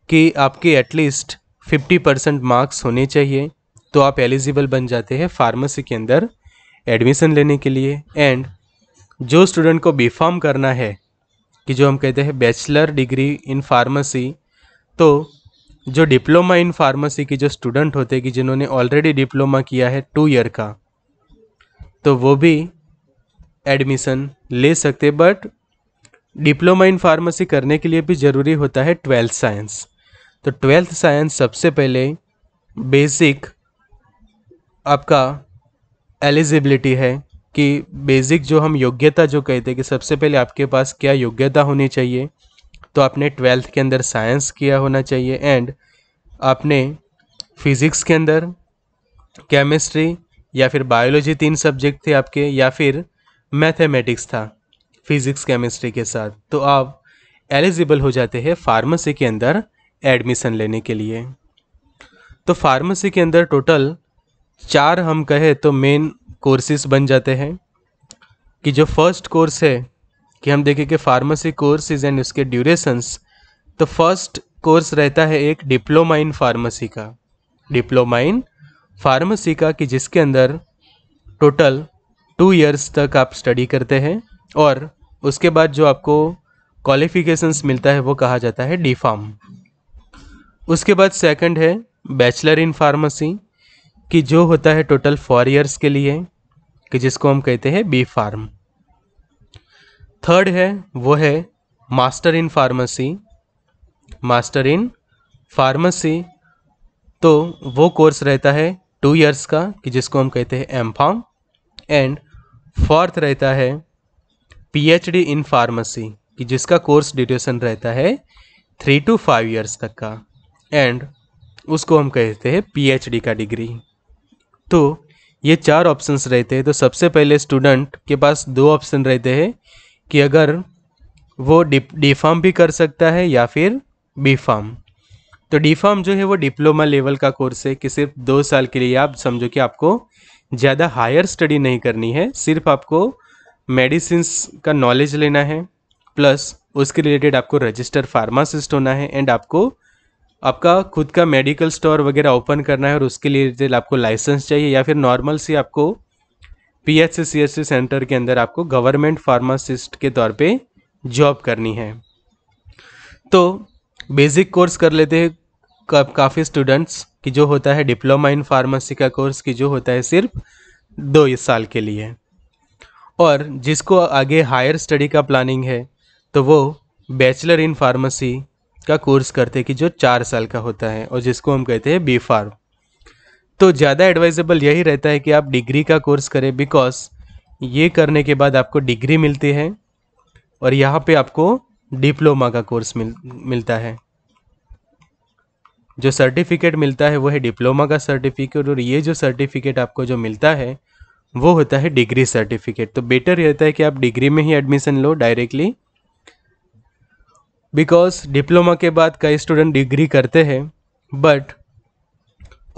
कि आपके एटलीस्ट 50% मार्क्स होने चाहिए तो आप एलिजिबल बन जाते हैं फार्मेसी के अंदर एडमिशन लेने के लिए एंड जो स्टूडेंट को बी फॉर्म करना है कि जो हम कहते हैं बैचलर डिग्री इन फार्मेसी तो जो डिप्लोमा इन फार्मेसी की जो स्टूडेंट होते हैं कि जिन्होंने ऑलरेडी डिप्लोमा किया है टू ईयर का तो वो भी एडमिशन ले सकते बट डिप्लोमा इन फार्मेसी करने के लिए भी ज़रूरी होता है ट्वेल्थ साइंस तो ट्वेल्थ साइंस सबसे पहले बेसिक आपका एलिजिबिलिटी है कि बेसिक जो हम योग्यता जो कहते हैं कि सबसे पहले आपके पास क्या योग्यता होनी चाहिए तो आपने ट्वेल्थ के अंदर साइंस किया होना चाहिए एंड आपने फिज़िक्स के अंदर केमिस्ट्री या फिर बायोलॉजी तीन सब्जेक्ट थे आपके या फिर मैथमेटिक्स था फिज़िक्स केमिस्ट्री के साथ तो आप एलिजिबल हो जाते हैं फार्मेसी के अंदर एडमिशन लेने के लिए तो फार्मेसी के अंदर टोटल चार हम कहें तो मेन कोर्सेज बन जाते हैं कि जो फर्स्ट कोर्स है कि हम देखें कि फार्मेसी कोर्सेज एंड उसके ड्यूरेशंस तो फर्स्ट कोर्स रहता है एक डिप्लोमा इन फार्मेसी का डिप्लोमा इन फार्मेसी का कि जिसके अंदर टोटल टू इयर्स तक आप स्टडी करते हैं और उसके बाद जो आपको क्वालिफिकेशंस मिलता है वो कहा जाता है डी फार्म उसके बाद सेकंड है बैचलर इन फार्मेसी कि जो होता है टोटल फोर इयर्स के लिए कि जिसको हम कहते हैं बी फार्म थर्ड है वो है master in pharmacy master in pharmacy तो वो कोर्स रहता है टू इयर्स का कि जिसको हम कहते हैं एम फार्म एंड फोर्थ रहता है पीएचडी इन फार्मेसी कि जिसका कोर्स ड्यूरेशन रहता है थ्री टू फाइव इयर्स तक का एंड उसको हम कहते हैं पीएचडी का डिग्री तो ये चार ऑप्शंस रहते हैं तो सबसे पहले स्टूडेंट के पास दो ऑप्शन रहते हैं कि अगर वो डी डी फार्म भी कर सकता है या फिर बी फार्म तो डी फार्म जो है वो डिप्लोमा लेवल का कोर्स है कि सिर्फ दो साल के लिए आप समझो कि आपको ज़्यादा हायर स्टडी नहीं करनी है सिर्फ आपको मेडिसिन का नॉलेज लेना है प्लस उसके रिलेटेड आपको रजिस्टर फार्मासिस्ट होना है एंड आपको आपका खुद का मेडिकल स्टोर वगैरह ओपन करना है और उसके लिए आपको लाइसेंस चाहिए या फिर नॉर्मल सी आपको P H C C S C centre के अंदर आपको गवर्नमेंट फार्मासिस्ट के तौर पे जॉब करनी है तो बेसिक कोर्स कर लेते हैं काफ़ी स्टूडेंट्स कि जो होता है डिप्लोमा इन फार्मेसी का कोर्स कि जो होता है सिर्फ दो इस साल के लिए और जिसको आगे हायर स्टडी का प्लानिंग है तो वो बैचलर इन फार्मेसी का कोर्स करते हैं कि जो चार साल का होता है और जिसको हम कहते हैं बी फार्म तो ज़्यादा एडवाइजेबल यही रहता है कि आप डिग्री का कोर्स करें बिकॉज ये करने के बाद आपको डिग्री मिलती है और यहाँ पे आपको डिप्लोमा का कोर्स मिल मिलता है जो सर्टिफिकेट मिलता है वो है डिप्लोमा का सर्टिफिकेट और ये जो सर्टिफिकेट आपको जो मिलता है वो होता है डिग्री सर्टिफिकेट तो बेटर रहता है कि आप डिग्री में ही एडमिशन लो डायरेक्टली बिकॉज डिप्लोमा के बाद कई स्टूडेंट डिग्री करते हैं बट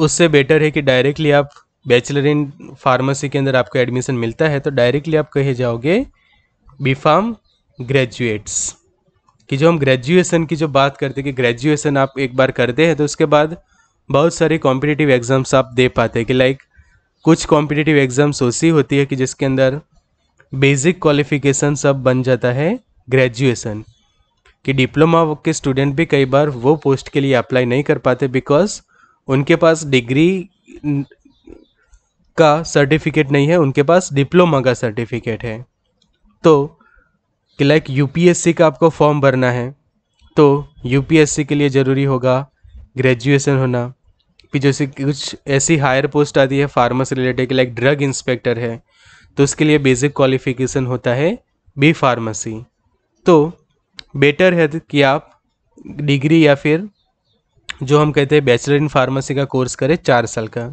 उससे बेटर है कि डायरेक्टली आप बैचलर इन फार्मेसी के अंदर आपको एडमिशन मिलता है तो डायरेक्टली आप कहे जाओगे बी फार्म ग्रेजुएट्स कि जो हम ग्रेजुएशन की जो बात करते हैं कि ग्रेजुएशन आप एक बार करते हैं तो उसके बाद बहुत सारे कॉम्पिटिटिव एग्ज़ाम्स आप दे पाते हैं कि लाइक कुछ कॉम्पिटिटिव एग्ज़ाम्स ऐसी होती है कि जिसके अंदर बेसिक क्वालिफिकेशन सब बन जाता है ग्रेजुएशन कि डिप्लोमा के स्टूडेंट भी कई बार वो पोस्ट के लिए अप्लाई नहीं कर पाते बिकॉज उनके पास डिग्री का सर्टिफिकेट नहीं है उनके पास डिप्लोमा का सर्टिफिकेट है तो कि लाइक यूपीएससी का आपको फॉर्म भरना है तो यूपीएससी के लिए ज़रूरी होगा ग्रेजुएशन होना फिर जैसे कुछ ऐसी हायर पोस्ट आती है फार्मा से रिलेटेड लाइक ड्रग इंस्पेक्टर है तो उसके लिए बेसिक क्वालिफिकेशन होता है बी फार्मेसी तो बेटर है कि आप डिग्री या फिर जो हम कहते हैं बैचलर इन फार्मेसी का कोर्स करें चार साल का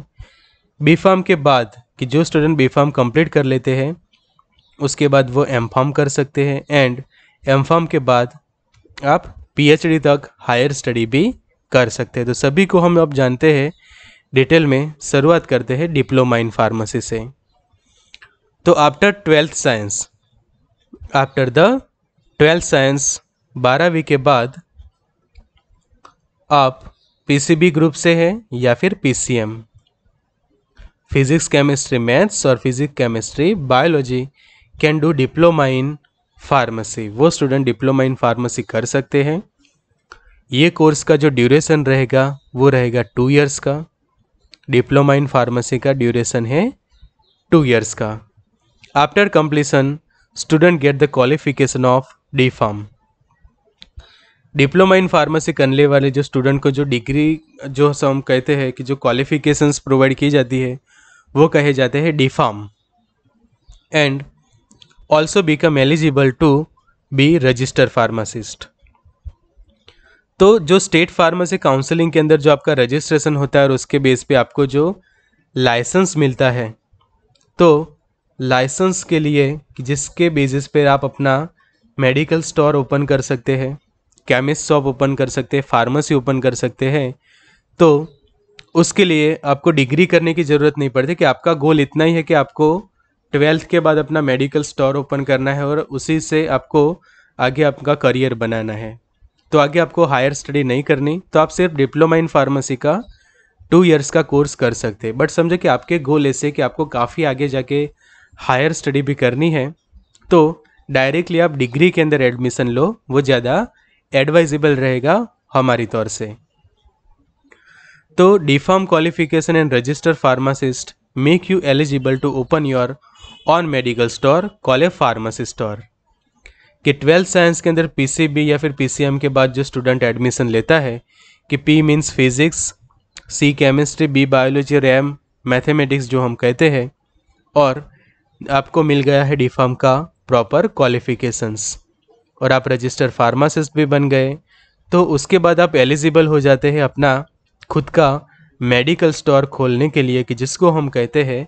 बी फार्म के बाद कि जो स्टूडेंट बी फार्म कंप्लीट कर लेते हैं उसके बाद वो एम कर सकते हैं एंड एम के बाद आप पीएचडी तक हायर स्टडी भी कर सकते हैं तो सभी को हम अब जानते हैं डिटेल में शुरुआत करते हैं डिप्लोमा इन फार्मेसी से तो after twelfth science after the twelfth science बारहवीं के बाद आप पीसीबी ग्रुप से हैं या फिर पीसीएम फिजिक्स केमिस्ट्री मैथ्स और physics chemistry biology can do diploma in pharmacy वो स्टूडेंट डिप्लोमा इन फार्मेसी कर सकते हैं ये कोर्स का जो ड्यूरेशन रहेगा वो रहेगा टू ईयर्स का डिप्लोमा इन फार्मेसी का ड्यूरेशन है टू ईयर्स का after completion student get the qualification of D pharm diploma in pharmacy करने वाले जो स्टूडेंट को जो डिग्री जो हम कहते हैं कि जो क्वालिफिकेशंस प्रोवाइड की जाती है वो कहे जाते हैं D pharm and also become eligible to be registered pharmacist. तो जो स्टेट फार्मेसी काउंसलिंग के अंदर जो आपका रजिस्ट्रेशन होता है और उसके बेस पे आपको जो लाइसेंस मिलता है तो लाइसेंस के लिए जिसके बेसिस पे आप अपना मेडिकल स्टोर ओपन कर सकते हैं केमिस्ट शॉप ओपन कर सकते हैं फार्मेसी ओपन कर सकते हैं तो उसके लिए आपको डिग्री करने की ज़रूरत नहीं पड़ती कि आपका गोल इतना ही है कि आपको ट्वेल्थ के बाद अपना मेडिकल स्टोर ओपन करना है और उसी से आपको आगे आपका करियर बनाना है तो आगे आपको हायर स्टडी नहीं करनी तो आप सिर्फ डिप्लोमा इन फार्मेसी का टू इयर्स का कोर्स कर सकते हैं बट समझो कि आपके गोल ऐसे कि आपको काफ़ी आगे जाके हायर स्टडी भी करनी है तो डायरेक्टली आप डिग्री के अंदर एडमिशन लो वो ज़्यादा एडवाइजेबल रहेगा हमारी तौर से तो D pharm qualification and register pharmacist make you eligible to open your own medical store call a pharmacy store कि ट्वेल्थ साइंस के अंदर पीसीबी या फिर पीसीएम के बाद जो स्टूडेंट एडमिशन लेता है कि P means physics C chemistry B biology और एम मैथमेटिक्स जो हम कहते हैं और आपको मिल गया है डी फार्म का प्रॉपर क्वालिफिकेशंस और आप रजिस्टर फार्मासिस्ट भी बन गए तो उसके बाद आप एलिजिबल हो जाते हैं अपना खुद का मेडिकल स्टोर खोलने के लिए कि जिसको हम कहते हैं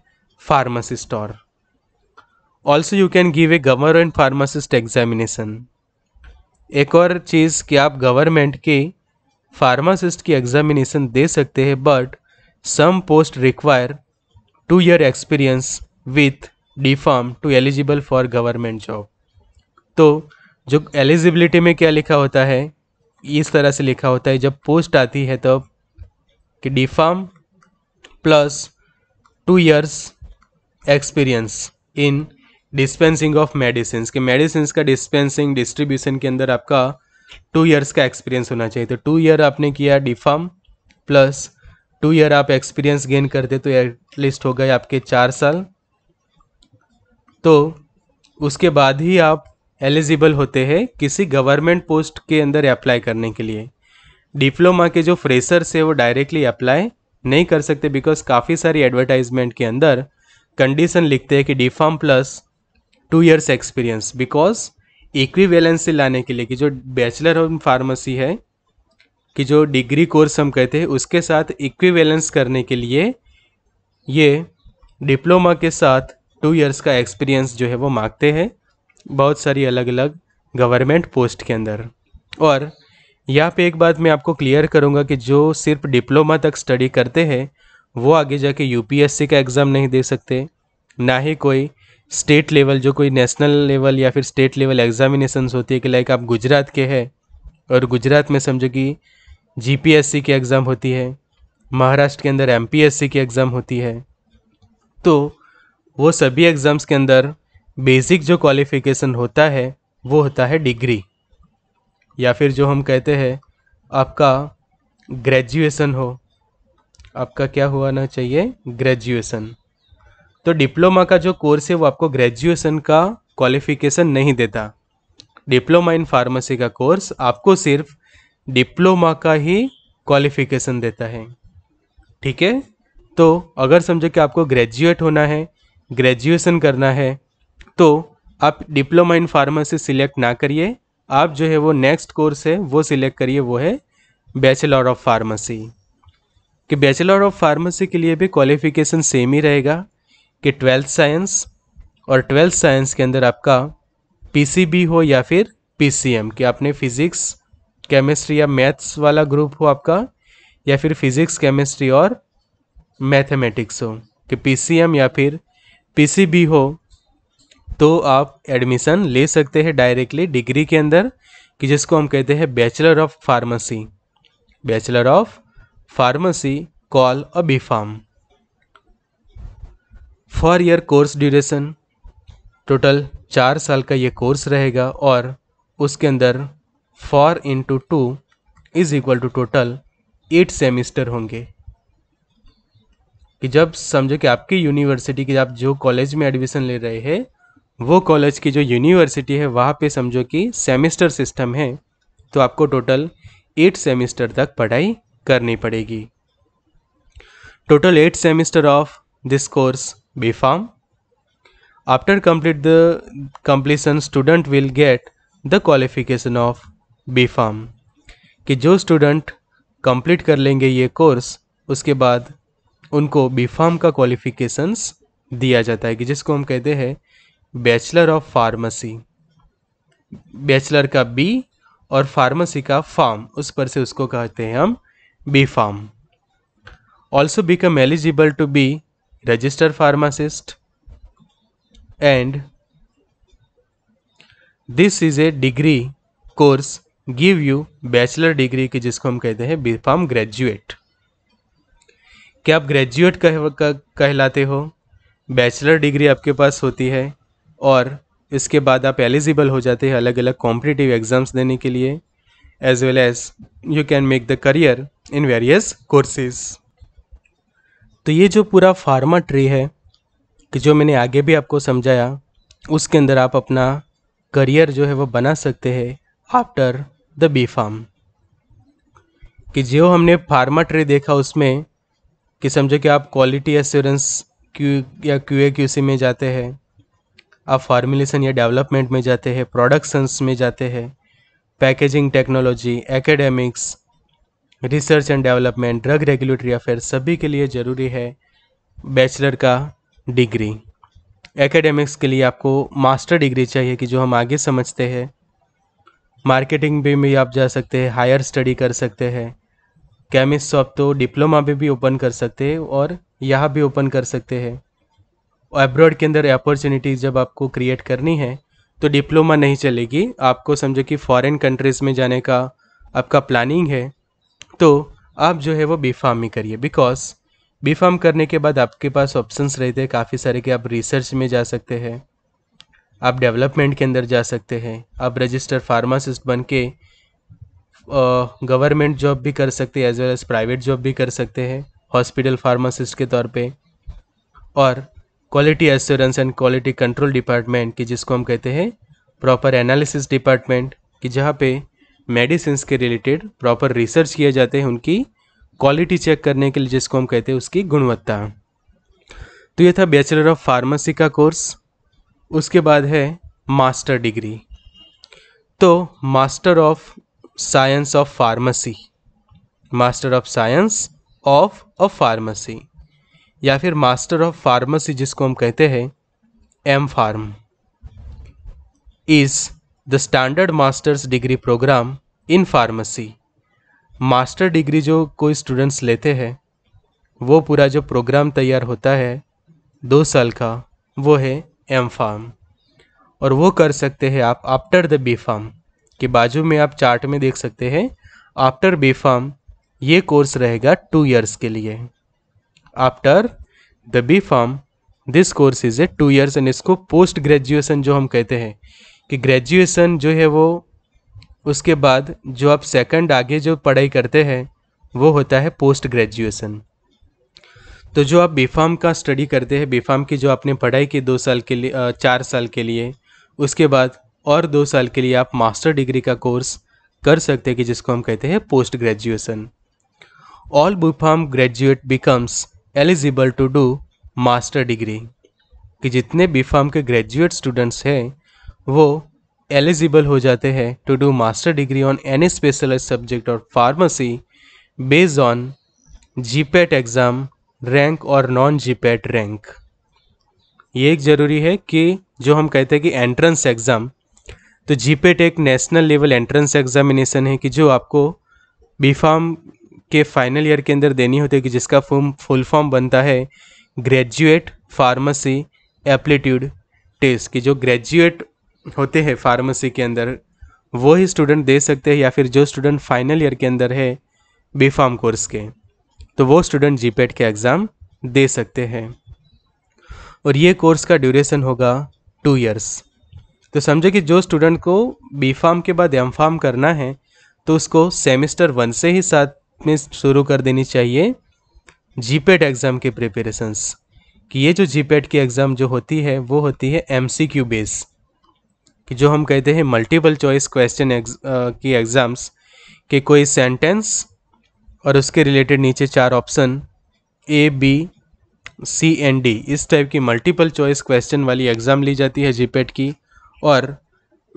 pharmacy store also you can give a government pharmacist examination एक और चीज़ कि आप गवर्नमेंट के फार्मासिस्ट की एग्जामिनेशन दे सकते हैं but some post require two year experience with D pharm to eligible for government job तो जो एलिजिबिलिटी में क्या लिखा होता है इस तरह से लिखा होता है जब पोस्ट आती है तब कि D pharm plus two years experience in dispensing of medicine के मेडिसिन का डिस्पेंसिंग डिस्ट्रीब्यूशन के अंदर आपका टू ईयर्स का एक्सपीरियंस होना चाहिए तो टू ईयर आपने किया D pharm plus two year आप एक्सपीरियंस गेन करते तो एटलीस्ट हो गए आपके चार साल तो उसके बाद ही आप एलिजिबल होते हैं किसी गवर्नमेंट पोस्ट के अंदर अप्लाई करने के लिए डिप्लोमा के जो फ्रेशर्स है वो डायरेक्टली अप्लाई नहीं कर सकते बिकॉज काफ़ी सारी एडवर्टाइजमेंट के अंदर कंडीशन लिखते हैं कि D pharm plus two years experience because equivalence से लाने के लिए कि जो बैचलर ऑफ फार्मेसी है कि जो डिग्री कोर्स हम कहते हैं उसके साथ बैलेंस करने के लिए ये डिप्लोमा के साथ टू ईयर्स का एक्सपीरियंस जो है वो मांगते हैं बहुत सारी अलग अलग गवर्नमेंट पोस्ट के अंदर और यहाँ पे एक बात मैं आपको क्लियर करूँगा कि जो सिर्फ डिप्लोमा तक स्टडी करते हैं वो आगे जाके यूपीएससी का एग्ज़ाम नहीं दे सकते ना ही कोई स्टेट लेवल जो कोई नेशनल लेवल या फिर स्टेट लेवल एग्जामिनेशन होती है कि लाइक आप गुजरात के हैं और गुजरात में समझो कि जीपीएससी की एग्ज़ाम होती है महाराष्ट्र के अंदर एमपीएससी की एग्ज़ाम होती है तो वो सभी एग्ज़ाम्स के अंदर बेसिक जो क्वालिफिकेशन होता है वो होता है डिग्री या फिर जो हम कहते हैं आपका ग्रेजुएशन हो आपका क्या हुआ ना चाहिए ग्रेजुएशन तो डिप्लोमा का जो कोर्स है वो आपको ग्रेजुएशन का क्वालिफिकेशन नहीं देता डिप्लोमा इन फार्मेसी का कोर्स आपको सिर्फ डिप्लोमा का ही क्वालिफिकेशन देता है ठीक है तो अगर समझो कि आपको ग्रेजुएट होना है ग्रेजुएशन करना है तो आप डिप्लोमा इन फार्मेसी सिलेक्ट ना करिए आप जो है वो नेक्स्ट कोर्स है वो सिलेक्ट करिए वो है बैचलर ऑफ फार्मेसी कि बैचलर ऑफ फार्मेसी के लिए भी क्वालिफिकेशन सेम ही रहेगा कि ट्वेल्थ साइंस और ट्वेल्थ साइंस के अंदर आपका पीसीबी हो या फिर पीसीएम कि आपने फिज़िक्स केमिस्ट्री या मैथ्स वाला ग्रुप हो आपका या फिर फिज़िक्स केमिस्ट्री और मैथमेटिक्स हो कि पीसीएम या फिर पीसीबी हो तो आप एडमिशन ले सकते हैं डायरेक्टली डिग्री के अंदर कि जिसको हम कहते हैं bachelor of pharmacy bachelor of pharmacy call a B pharm four year course duration total चार साल का ये कोर्स रहेगा और उसके अंदर four into two is equal to total eight semester होंगे कि जब समझो कि आपकी यूनिवर्सिटी की आप जो कॉलेज में एडमिशन ले रहे हैं वो कॉलेज की जो यूनिवर्सिटी है वहाँ पे समझो कि सेमिस्टर सिस्टम है तो आपको टोटल एट सेमिस्टर तक पढ़ाई करनी पड़ेगी total eight semester of this course B Farm. After complete the completion student will get the qualification of B Farm. कि जो student complete कर लेंगे ये course उसके बाद उनको बी फार्म का qualifications दिया जाता है कि जिसको हम कहते हैं बैचलर ऑफ फार्मेसी बैचलर का बी और फार्मेसी का फार्म उस पर से उसको कहते हैं हम B pharm also become eligible to be register pharmacist and this is a degree course give you bachelor degree की जिसको हम कहते हैं बी फॉर्म ग्रेजुएट क्या आप ग्रेजुएट कह, कह, कहलाते हो बैचलर डिग्री आपके पास होती है और इसके बाद आप एलिजिबल हो जाते हैं अलग अलग कॉम्पिटिटिव एग्जाम्स देने के लिए as well as you can make the career in various courses तो ये जो पूरा फार्मा ट्री है कि जो मैंने आगे भी आपको समझाया उसके अंदर आप अपना करियर जो है वो बना सकते हैं आफ्टर द बी फार्म कि जो हमने फार्मा ट्री देखा उसमें कि समझो कि आप क्वालिटी एश्योरेंस क्यू या क्यू ए क्यू सी में जाते हैं आप फार्मुलेशन या डेवलपमेंट में जाते हैं प्रोडक्शंस में जाते हैं packaging technology academics research and development drug regulatory affair सभी के लिए ज़रूरी है बैचलर का डिग्री एकेडमिक्स के लिए आपको मास्टर डिग्री चाहिए कि जो हम आगे समझते हैं मार्केटिंग भी में आप जा सकते हैं हायर स्टडी कर सकते हैं केमिस्ट शॉप तो डिप्लोमा भी भी ओपन कर सकते हैं और यहाँ भी ओपन कर सकते हैं एब्रॉड के अंदर अपॉर्चुनिटी जब आपको क्रिएट करनी है तो डिप्लोमा नहीं चलेगी आपको समझो कि फॉरेन कंट्रीज़ में जाने का आपका प्लानिंग है तो आप जो है वो बी फार्म ही करिए बिकॉज बी फार्म करने के बाद आपके पास ऑप्शंस रहते हैं काफ़ी सारे कि आप रिसर्च में जा सकते हैं आप डेवलपमेंट के अंदर जा सकते हैं आप रजिस्टर फार्मासिस्ट बन के गवर्नमेंट जॉब भी कर सकते हैं as well as private job भी कर सकते हैं हॉस्पिटल फार्मासिस्ट के तौर पे और quality assurance and quality control department की जिसको हम कहते हैं प्रॉपर एनालिसिस डिपार्टमेंट कि जहाँ पे मेडिसिन के रिलेटेड प्रॉपर रिसर्च किए जाते हैं उनकी क्वालिटी चेक करने के लिए जिसको हम कहते हैं उसकी गुणवत्ता तो ये था बैचलर ऑफ फार्मेसी का कोर्स उसके बाद है मास्टर डिग्री तो master of science of pharmacy master of science of a pharmacy या फिर मास्टर ऑफ फार्मेसी जिसको हम कहते हैं M pharm is the standard masters degree program in pharmacy master degree जो कोई स्टूडेंट्स लेते हैं वो पूरा जो प्रोग्राम तैयार होता है दो साल का वो है एम फार्म और वो कर सकते हैं आप आफ्टर द बी फार्म के बाजू में आप चार्ट में देख सकते हैं आफ्टर बी फार्म ये कोर्स रहेगा टू इयर्स के लिए after the B pharm this course is a two years and इसको पोस्ट ग्रेजुएसन जो हम कहते हैं कि ग्रेजुएशन जो है वो उसके बाद जो आप सेकंड आगे जो पढ़ाई करते हैं वो होता है पोस्ट ग्रेजुएशन तो जो आप बी फार्म का स्टडी करते हैं बी फार्म की जो आपने पढ़ाई की दो साल के लिए चार साल के लिए उसके बाद और दो साल के लिए आप मास्टर डिग्री का कोर्स कर सकते हैं कि जिसको हम कहते हैं post graduation all B pharm graduate becomes eligible to do master degree कि जितने बी फार्म के ग्रेजुएट स्टूडेंट्स हैं वो एलिजिबल हो जाते हैं to do master degree on any specialise subject और pharmacy based on PAT exam rank और नॉन पैट रैंक ये एक ज़रूरी है कि जो हम कहते हैं कि एंट्रेंस एग्ज़ाम तो पैट e एक नेशनल लेवल एंट्रेंस एग्जामिनेशन है कि जो आपको बी फार्म के फाइनल ईयर के अंदर देनी होती है कि जिसका फॉर्म फुल फॉर्म बनता है ग्रेजुएट फार्मेसी एप्लीट्यूड टेस्ट कि जो ग्रेजुएट होते हैं फार्मेसी के अंदर वो ही स्टूडेंट दे सकते हैं या फिर जो स्टूडेंट फाइनल ईयर के अंदर है बी फार्म कोर्स के तो वो स्टूडेंट जी के एग्ज़ाम दे सकते हैं और ये कोर्स का ड्यूरेशन होगा टू ईयर्स तो समझो कि जो स्टूडेंट को बी फार्म के बाद एम फार्म करना है तो उसको सेमेस्टर वन से ही साथ में शुरू कर देनी चाहिए जी एग्ज़ाम के प्रिपरेशंस कि ये जो जी की एग्ज़ाम जो होती है वो होती है क्यू बेस कि जो हम कहते हैं मल्टीपल चॉइस क्वेश्चन की एग्ज़ाम्स के कोई सेंटेंस और उसके रिलेटेड नीचे चार option A B C and D इस टाइप की मल्टीपल चॉइस क्वेश्चन वाली एग्ज़ाम ली जाती है जीपेट e की और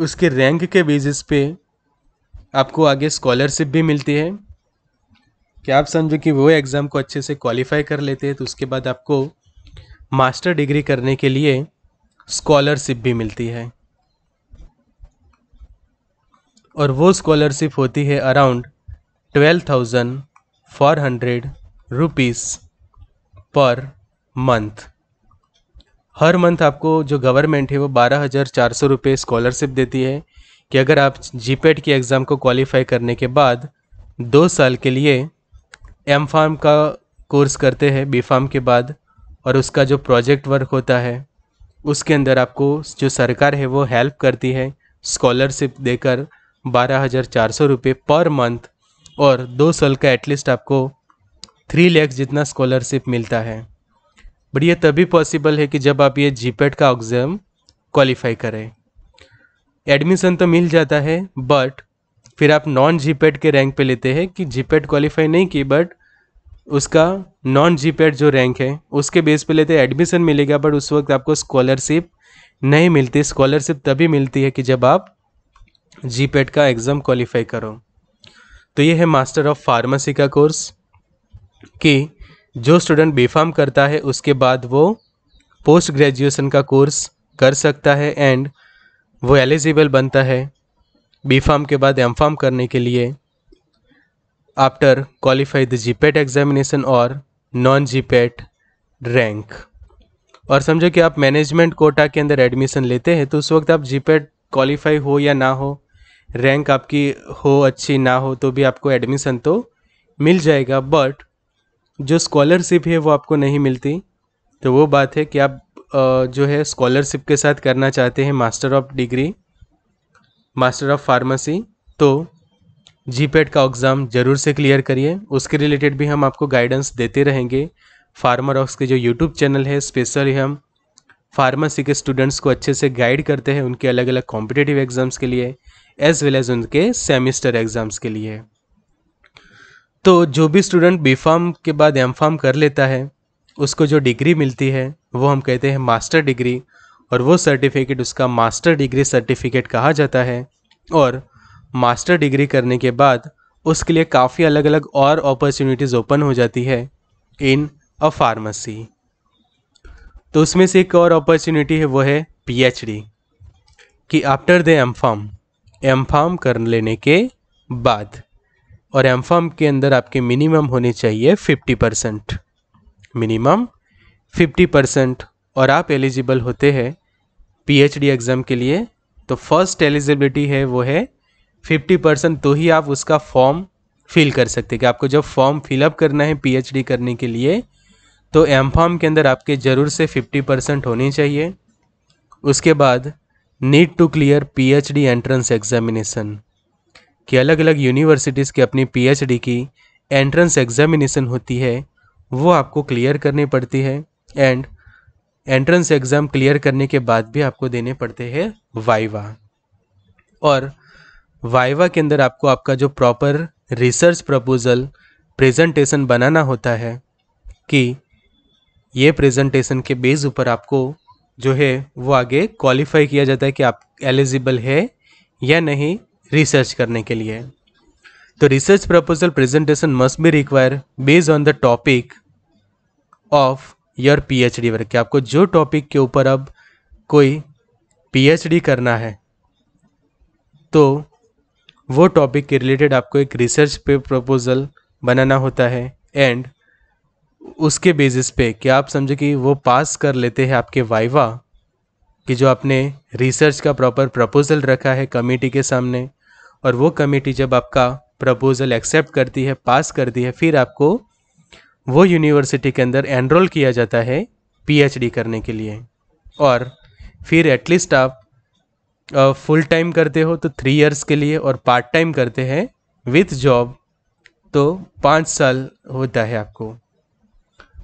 उसके रैंक के बेसिस पे आपको आगे स्कॉलरशिप भी मिलती है क्या आप समझो कि वो एग्ज़ाम को अच्छे से क्वालिफाई कर लेते हैं तो उसके बाद आपको मास्टर डिग्री करने के लिए स्कॉलरशिप भी मिलती है और वो स्कॉलरशिप होती है around twelve thousand four hundred rupees per month हर मंथ आपको जो गवर्नमेंट है वो बारह हज़ार चार सौ रुपये स्कॉलरशिप देती है कि अगर आप जी पेट की एग्ज़ाम को क्वालिफाई करने के बाद दो साल के लिए एम फार्म का कोर्स करते हैं बी फार्म के बाद और उसका जो प्रोजेक्ट वर्क होता है उसके अंदर आपको जो सरकार है वो हेल्प करती है स्कॉलरशिप देकर बारह हज़ार चार सौ रुपये पर मंथ और दो साल का एटलीस्ट आपको थ्री लैक्स जितना स्कॉलरशिप मिलता है बट ये तभी पॉसिबल है कि जब आप ये जी का एग्ज़ाम क्वालिफाई करें एडमिशन तो मिल जाता है बट फिर आप नॉन जी के रैंक पे लेते हैं कि जीपेट क्वालिफाई नहीं की बट उसका नॉन जी जो रैंक है उसके बेस पे लेते एडमिशन मिलेगा बट उस वक्त आपको स्कॉलरशिप नहीं मिलती स्कॉलरशिप तभी मिलती है कि जब आप जी e का एग्ज़ाम क्वालिफाई करो तो ये है मास्टर ऑफ फार्मेसी का कोर्स कि जो स्टूडेंट बी फार्म करता है उसके बाद वो पोस्ट ग्रेजुएशन का कोर्स कर सकता है एंड वो एलिजिबल बनता है बी फार्म के बाद एम फार्म करने के लिए after qualify the G PAT examination और नॉन जी पेट रैंक और समझो कि आप मैनेजमेंट कोटा के अंदर एडमिशन लेते हैं तो उस वक्त आप जी पेट क्वालिफाई हो या ना हो रैंक आपकी हो अच्छी ना हो तो भी आपको एडमिशन तो मिल जाएगा बट जो स्कॉलरशिप है वो आपको नहीं मिलती तो वो बात है कि आप जो है स्कॉलरशिप के साथ करना चाहते हैं master of degree master of pharmacy तो जी का एग्ज़ाम ज़रूर से क्लियर करिए उसके रिलेटेड भी हम आपको गाइडेंस देते रहेंगे फार्मर ऑक्स के जो यूट्यूब चैनल है स्पेशली हम फार्मेसी के स्टूडेंट्स को अच्छे से गाइड करते हैं उनके अलग अलग कॉम्पिटेटिव एग्ज़ाम्स के लिए एज वेल एज उनके सेमिस्टर एग्ज़ाम्स के लिए तो जो भी स्टूडेंट बी फार्म के बाद एम फार्म कर लेता है उसको जो डिग्री मिलती है वो हम कहते हैं मास्टर डिग्री और वो सर्टिफिकेट उसका मास्टर डिग्री सर्टिफिकेट कहा जाता है और मास्टर डिग्री करने के बाद उसके लिए काफ़ी अलग अलग और अपॉर्चुनिटीज़ ओपन हो जाती है इन अ फार्मेसी तो उसमें से एक और अपॉर्चुनिटी है वो है पीएचडी कि after the M form M pharm कर लेने के बाद और एम फार्म के अंदर आपके मिनिमम होने चाहिए 50 परसेंट मिनिमम 50 परसेंट और आप एलिजिबल होते हैं पीएचडी एग्ज़ाम के लिए तो फर्स्ट एलिजिबिलिटी है वो है 50 परसेंट तो ही आप उसका फॉर्म फिल कर सकते हैं कि आपको जब फॉर्म फिलअप करना है पीएचडी करने के लिए तो एम फार्म के अंदर आपके ज़रूर से 50 परसेंट होने चाहिए उसके बाद need to clear PhD entrance examination कि अलग अलग यूनिवर्सिटीज़ की अपनी पीएचडी की एंट्रेंस एग्जामिनेशन होती है वो आपको क्लियर करनी पड़ती है एंड एंट्रेंस एग्ज़ाम क्लियर करने के बाद भी आपको देने पड़ते हैं वाइवा और वाइवा के अंदर आपको आपका जो प्रॉपर रिसर्च प्रपोजल प्रेजेंटेशन बनाना होता है कि ये प्रेजेंटेशन के बेस ऊपर आपको जो है वो आगे क्वालिफाई किया जाता है कि आप एलिजिबल है या नहीं रिसर्च करने के लिए तो research proposal presentation must be require based on the topic of your PhD work कि आपको जो टॉपिक के ऊपर अब कोई पीएचडी करना है तो वो टॉपिक के रिलेटेड आपको एक रिसर्च पे प्रपोजल बनाना होता है एंड उसके बेसिस पे कि आप समझे कि वो पास कर लेते हैं आपके वाइवा कि जो आपने रिसर्च का प्रॉपर प्रपोजल रखा है कमेटी के सामने और वो कमेटी जब आपका प्रपोजल एक्सेप्ट करती है पास करती है फिर आपको वो यूनिवर्सिटी के अंदर एनरोल किया जाता है पीएचडी करने के लिए और फिर एटलीस्ट आप फुल टाइम करते हो तो थ्री इयर्स के लिए और पार्ट टाइम करते हैं विथ जॉब तो पाँच साल होता है आपको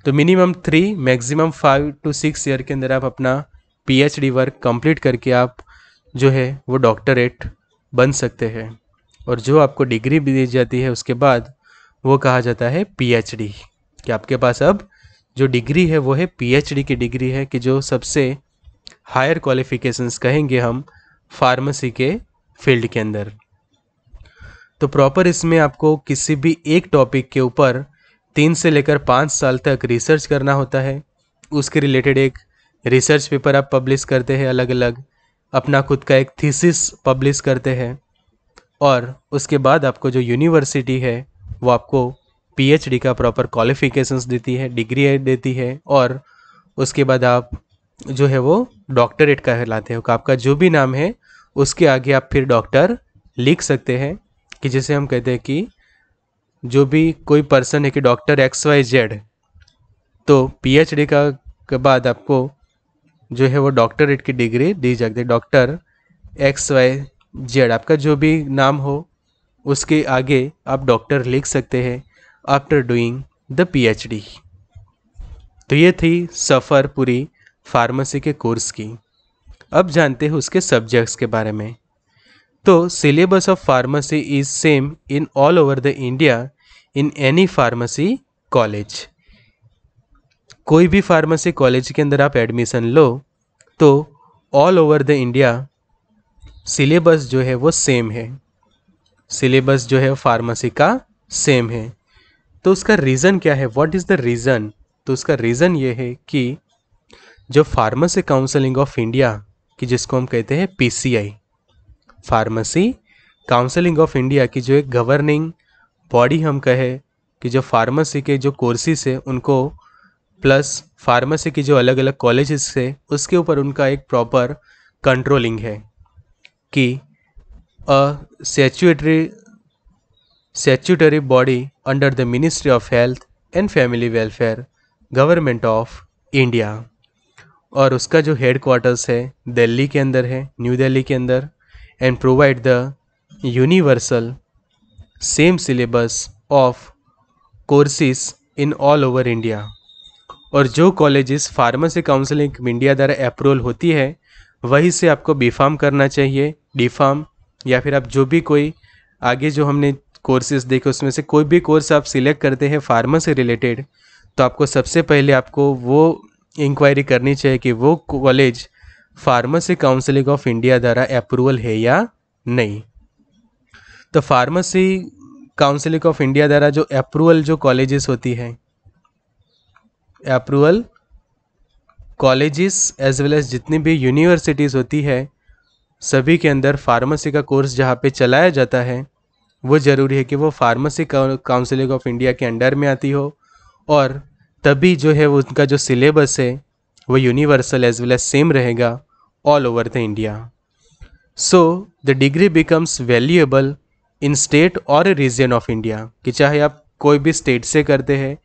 तो minimum three maximum five to six year के अंदर आप अपना पीएचडी वर्क कंप्लीट करके आप जो है वो डॉक्टरेट बन सकते हैं और जो आपको डिग्री भी दी जाती है उसके बाद वो कहा जाता है पीएचडी कि आपके पास अब जो डिग्री है वो है पीएचडी की डिग्री है कि जो सबसे हायर क्वालिफिकेशंस कहेंगे हम फार्मेसी के फील्ड के अंदर तो प्रॉपर इसमें आपको किसी भी एक टॉपिक के ऊपर तीन से लेकर पाँच साल तक रिसर्च करना होता है उसके रिलेटेड एक रिसर्च पेपर आप पब्लिश करते हैं अलग अलग अपना खुद का एक थीसिस पब्लिश करते हैं और उसके बाद आपको जो यूनिवर्सिटी है वो आपको पीएचडी का प्रॉपर क्वालिफिकेशंस देती है डिग्री देती है और उसके बाद आप जो है वो डॉक्टरेट कहलाते हो आपका जो भी नाम है उसके आगे आप फिर डॉक्टर लिख सकते हैं कि जिसे हम कहते हैं कि जो भी कोई पर्सन है कि डॉक्टर एक्स वाई जेड तो पीएचडी का के बाद आपको जो है वो डॉक्टरेट की डिग्री दी जाती है डॉक्टर एक्स वाई जेड आपका जो भी नाम हो उसके आगे आप डॉक्टर लिख सकते हैं आफ्टर डूइंग द पीएचडी तो ये थी सफ़र पूरी फार्मेसी के कोर्स की अब जानते हैं उसके सब्जेक्ट्स के बारे में तो syllabus of pharmacy is same in all over the India in any pharmacy college कोई भी फार्मेसी कॉलेज के अंदर आप एडमिशन लो तो all over the India syllabus जो है वो सेम है सिलेबस जो है फार्मेसी का सेम है तो उसका रीज़न क्या है व्हाट इज़ द रीज़न तो उसका रीज़न ये है कि जो फार्मेसी काउंसलिंग ऑफ इंडिया कि जिसको हम कहते हैं PCI pharmacy counselling of India की जो एक गवर्निंग बॉडी हम कहे कि जो फार्मेसी के जो कोर्सेस है उनको प्लस फार्मेसी की जो अलग अलग कॉलेजेस है उसके ऊपर उनका एक प्रॉपर कंट्रोलिंग है कि a statutory statutory body under the ministry of health and family welfare government of India और उसका जो हेड क्वार्टर्स है दिल्ली के अंदर है न्यू दिल्ली के अंदर and provide the universal same syllabus of courses in all over India. और जो कॉलेजेस फार्मेसी काउंसलिंग इंडिया द्वारा अप्रूवल होती है वहीं से आपको बी फार्म करना चाहिए डी फार्म या फिर आप जो भी कोई आगे जो हमने कोर्सेज देखे उसमें से कोई भी कोर्स आप सिलेक्ट करते हैं फार्मेसी रिलेटेड तो आपको सबसे पहले आपको वो इंक्वायरी करनी चाहिए कि वो college pharmacy council of India द्वारा अप्रूवल है या नहीं तो फार्मेसी काउंसिल ऑफ इंडिया द्वारा जो अप्रूवल जो कॉलेजेस होती है approval colleges as well as जितनी भी यूनिवर्सिटीज़ होती है सभी के अंदर फार्मेसी का कोर्स जहाँ पे चलाया जाता है वो ज़रूरी है कि वो फार्मेसी काउंसिलिंग ऑफ इंडिया के अंडर में आती हो और तभी जो है उनका जो सिलेबस है वो universal as well as same रहेगा all over the India so the degree becomes valuable in state और रीजन ऑफ इंडिया कि चाहे आप कोई भी स्टेट से करते हैं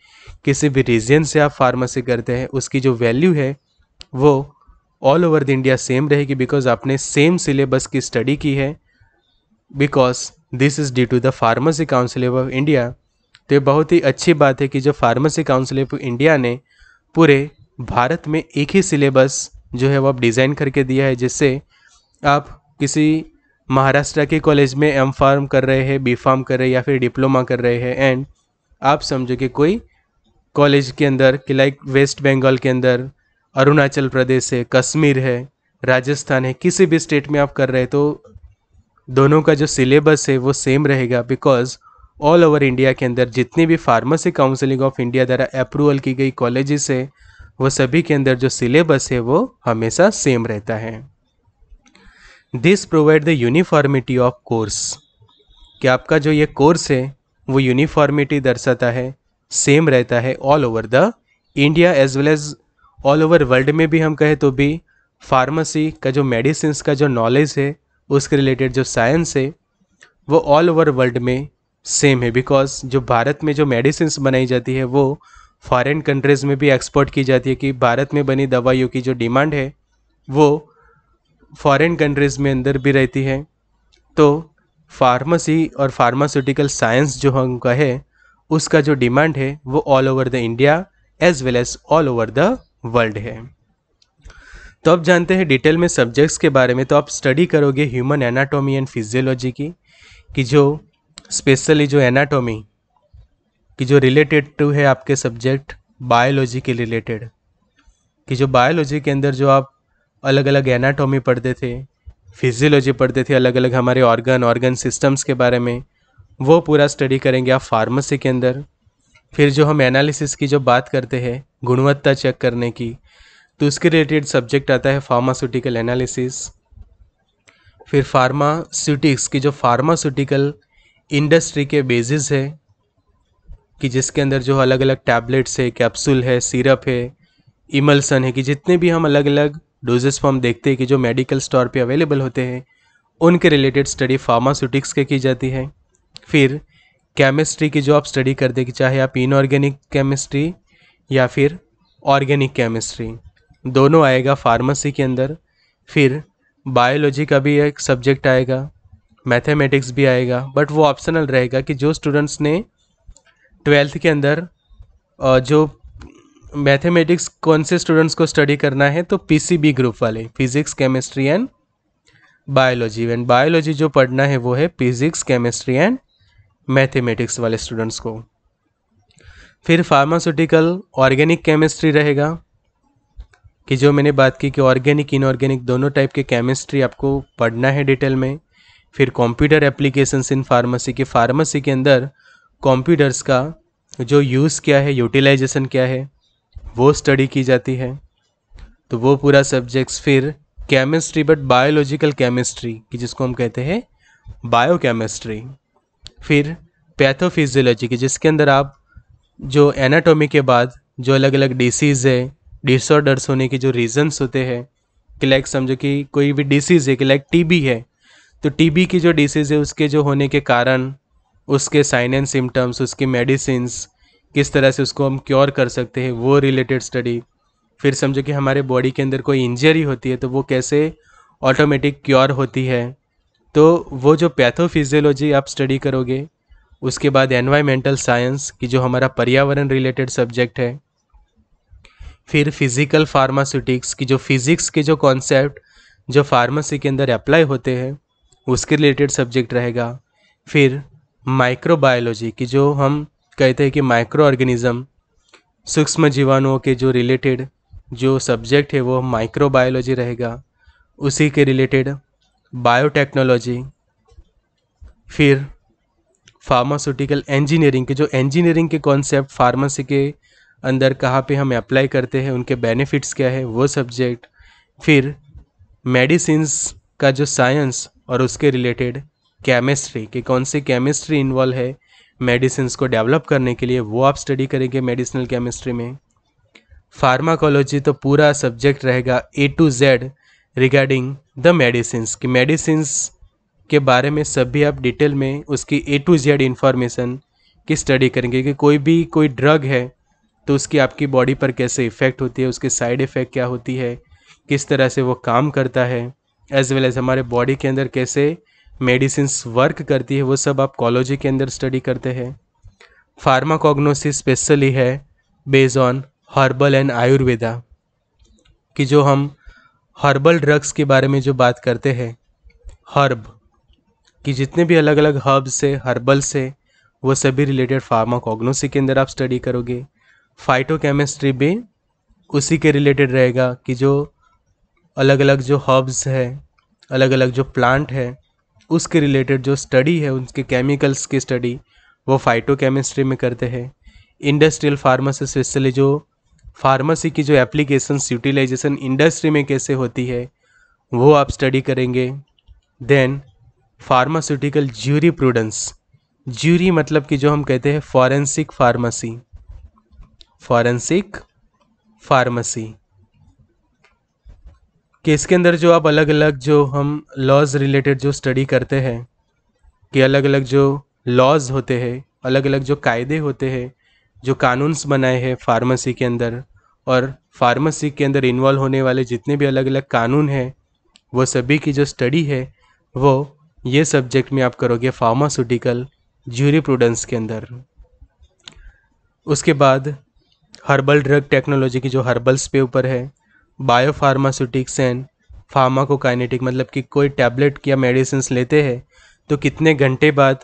किसी भी रीजन से आप फार्मेसी करते हैं उसकी जो वैल्यू है वो all over the India same रहेगी बिकॉज आपने सेम सिलेबस की स्टडी की है because this is due to the pharmacy council of India तो ये बहुत ही अच्छी बात है कि जो फार्मेसी काउंसिल ऑफ इंडिया ने पूरे भारत में एक ही सिलेबस जो है वो आप डिज़ाइन करके दिया है जिससे आप किसी महाराष्ट्र के कॉलेज में एम फार्म कर रहे हैं बी फार्म कर रहे हैं या फिर डिप्लोमा कर रहे हैं एंड आप समझो कि कोई कॉलेज के अंदर कि लाइक वेस्ट बंगाल के अंदर अरुणाचल प्रदेश है कश्मीर है राजस्थान है किसी भी स्टेट में आप कर रहे हैं तो दोनों का जो सिलेबस है वो सेम रहेगा बिकॉज ऑल ओवर इंडिया के अंदर जितनी भी फार्मेसी काउंसिलिंग ऑफ इंडिया द्वारा अप्रूवल की गई कॉलेजेस है वो सभी के अंदर जो सिलेबस है वो हमेशा सेम रहता है this provide the uniformity of course कि आपका जो ये कोर्स है वो यूनिफॉर्मिटी दर्शाता है सेम रहता है all over the India as well as all over world में भी हम कहें तो भी फार्मेसी का जो मेडिसिन का जो नॉलेज है उसके रिलेटेड जो साइंस है वो ऑल ओवर वर्ल्ड में सेम है बिकॉज जो भारत में जो मेडिसिन बनाई जाती है वो फॉरेन कंट्रीज़ में भी एक्सपोर्ट की जाती है कि भारत में बनी दवाइयों की जो डिमांड है वो फॉरेन कंट्रीज़ में अंदर भी रहती है तो फार्मेसी और फार्मास्यूटिकल साइंस जो हम कहे उसका जो डिमांड है वो all over the India as well as all over the world है तो आप जानते हैं डिटेल में सब्जेक्ट्स के बारे में तो आप स्टडी करोगे ह्यूमन एनाटॉमी एंड फिजियोलॉजी की कि जो स्पेशली जो एनाटॉमी कि जो रिलेटेड टू है आपके सब्जेक्ट बायोलॉजी के रिलेटेड कि जो बायोलॉजी के अंदर जो आप अलग अलग एनाटॉमी पढ़ते थे फिजियोलॉजी पढ़ते थे अलग अलग हमारे ऑर्गन ऑर्गन सिस्टम्स के बारे में वो पूरा स्टडी करेंगे आप फार्मेसी के अंदर फिर जो हम एनालिसिस की जो बात करते हैं गुणवत्ता चेक करने की तो उसके रिलेटेड सब्जेक्ट आता है फार्मास्यूटिकल एनालिसिस फिर फार्मास्यूटिक्स की जो फार्मास्यूटिकल इंडस्ट्री के बेसिस है कि जिसके अंदर जो अलग अलग टैबलेट्स है कैप्सूल है सिरप है इमल्सन है कि जितने भी हम अलग अलग डोजेस फॉर्म देखते हैं कि जो मेडिकल स्टोर पे अवेलेबल होते हैं उनके रिलेटेड स्टडी फार्मास्यूटिक्स के की जाती है फिर केमिस्ट्री की जो आप स्टडी करते कि चाहे आप इनऑर्गेनिक केमिस्ट्री या फिर ऑर्गेनिक केमिस्ट्री दोनों आएगा फार्मेसी के अंदर फिर बायोलॉजी का भी एक सब्जेक्ट आएगा मैथमेटिक्स भी आएगा बट वो ऑप्शनल रहेगा कि जो स्टूडेंट्स ने ट्वेल्थ के अंदर जो मैथमेटिक्स कौन से स्टूडेंट्स को स्टडी करना है तो पीसीबी ग्रुप वाले physics chemistry and biology and biology जो पढ़ना है वो है फिजिक्स केमिस्ट्री एंड मैथमेटिक्स वाले स्टूडेंट्स को फिर फार्मास्यूटिकल ऑर्गेनिक केमिस्ट्री रहेगा कि जो मैंने बात की कि ऑर्गेनिक इनऑर्गेनिक दोनों टाइप के केमिस्ट्री आपको पढ़ना है डिटेल में फिर कंप्यूटर एप्लीकेशंस इन फार्मेसी के फार्मेसी के अंदर कंप्यूटर्स का जो यूज़ क्या है यूटिलाइजेशन क्या है वो स्टडी की जाती है तो वो पूरा सब्जेक्ट्स फिर केमिस्ट्री बट बायोलॉजिकल केमिस्ट्री की जिसको हम कहते हैं बायो केमिस्ट्री फिर पैथोफिजियोलॉजी की जिसके अंदर आप जो एनाटोमी के बाद जो अलग अलग डिसीज़ है डिसऑर्डर्स होने के जो रीज़न्स होते हैं कि लाइक समझो कि कोई भी डिसीज़ है कि लाइक टीबी है तो टीबी की जो डिसीज़ है उसके जो होने के कारण उसके साइन एंड सिम्टम्स उसकी मेडिसिन किस तरह से उसको हम क्योर कर सकते हैं वो रिलेटेड स्टडी फिर समझो कि हमारे बॉडी के अंदर कोई इंजरी होती है तो वो कैसे ऑटोमेटिक क्योर होती है तो वो जो पैथोफिजियोलॉजी आप स्टडी करोगे उसके बाद एनवायरमेंटल साइंस की जो हमारा पर्यावरण रिलेटेड सब्जेक्ट है फिर फिज़िकल फार्मास्यूटिक्स की जो फिज़िक्स के जो कॉन्सेप्ट जो फार्मेसी के अंदर अप्लाई होते हैं उसके रिलेटेड सब्जेक्ट रहेगा फिर माइक्रोबायोलॉजी की जो हम कहते हैं कि माइक्रो ऑर्गेनिज़म सूक्ष्म जीवाणुओं के जो रिलेटेड जो सब्जेक्ट है वो माइक्रोबायोलॉजी रहेगा उसी के रिलेटेड बायोटेक्नोलॉजी फिर फार्मास्यूटिकल इंजीनियरिंग के जो इंजीनियरिंग के कॉन्सेप्ट फार्मेसी के अंदर कहाँ पे हम अप्लाई करते हैं उनके बेनिफिट्स क्या है वो सब्जेक्ट फिर मेडिसिन का जो साइंस और उसके रिलेटेड केमिस्ट्री कि कौन सी केमिस्ट्री इन्वॉल्व है मेडिसिन को डेवलप करने के लिए वो आप स्टडी करेंगे मेडिसिनल केमिस्ट्री में फार्माकोलॉजी तो पूरा सब्जेक्ट रहेगा A to Z regarding the medicine कि मेडिसिन के बारे में सभी आप डिटेल में उसकी ए टू जेड इन्फॉर्मेशन की स्टडी करेंगे कि कोई भी कोई ड्रग है तो उसकी आपकी बॉडी पर कैसे इफ़ेक्ट होती है उसकी साइड इफ़ेक्ट क्या होती है किस तरह से वो काम करता है एज वेल एज़ हमारे बॉडी के अंदर कैसे मेडिसिन वर्क करती है वो सब आप कॉलोजी के अंदर स्टडी करते हैं फार्माकोग्नोसिस स्पेशली है based on herbal and Ayurveda कि जो हम हर्बल ड्रग्स के बारे में जो बात करते हैं हर्ब कि जितने भी अलग अलग हर्ब से हर्बल से वो सभी रिलेटेड फार्माकोग्नोसी के अंदर आप स्टडी करोगे फाइटोकेमिस्ट्री भी उसी के रिलेटेड रहेगा कि जो अलग अलग जो हर्ब्स है अलग अलग जो प्लांट है उसके रिलेटेड जो स्टडी है उनके केमिकल्स की स्टडी वो फाइटोकेमिस्ट्री में करते हैं इंडस्ट्रियल फार्मासी स्पेशली जो फार्मेसी की जो एप्लीकेशंस यूटिलाइजेशन इंडस्ट्री में कैसे होती है वो आप स्टडी करेंगे then pharmaceutical jurisprudence jury मतलब कि जो हम कहते हैं फॉरेंसिक फार्मेसी फॉरेंसिक फार्मेसी कि इसके अंदर जो आप अलग अलग जो हम लॉज रिलेटेड जो स्टडी करते हैं कि अलग अलग जो लॉज होते हैं अलग अलग जो कायदे होते हैं जो कानून बनाए हैं फार्मेसी के अंदर और फार्मेसी के अंदर इन्वॉल्व होने वाले जितने भी अलग अलग कानून हैं वो सभी की जो स्टडी है वो ये सब्जेक्ट में आप करोगे फार्मास्यूटिकल ज्यूरी प्रूडेंस के अंदर उसके बाद हर्बल ड्रग टेक्नोलॉजी की जो हर्बल्स पे ऊपर है बायोफार्मास्यूटिक्स एंड फार्माकोकाइनेटिक मतलब कि कोई टैबलेट या मेडिसिन लेते हैं तो कितने घंटे बाद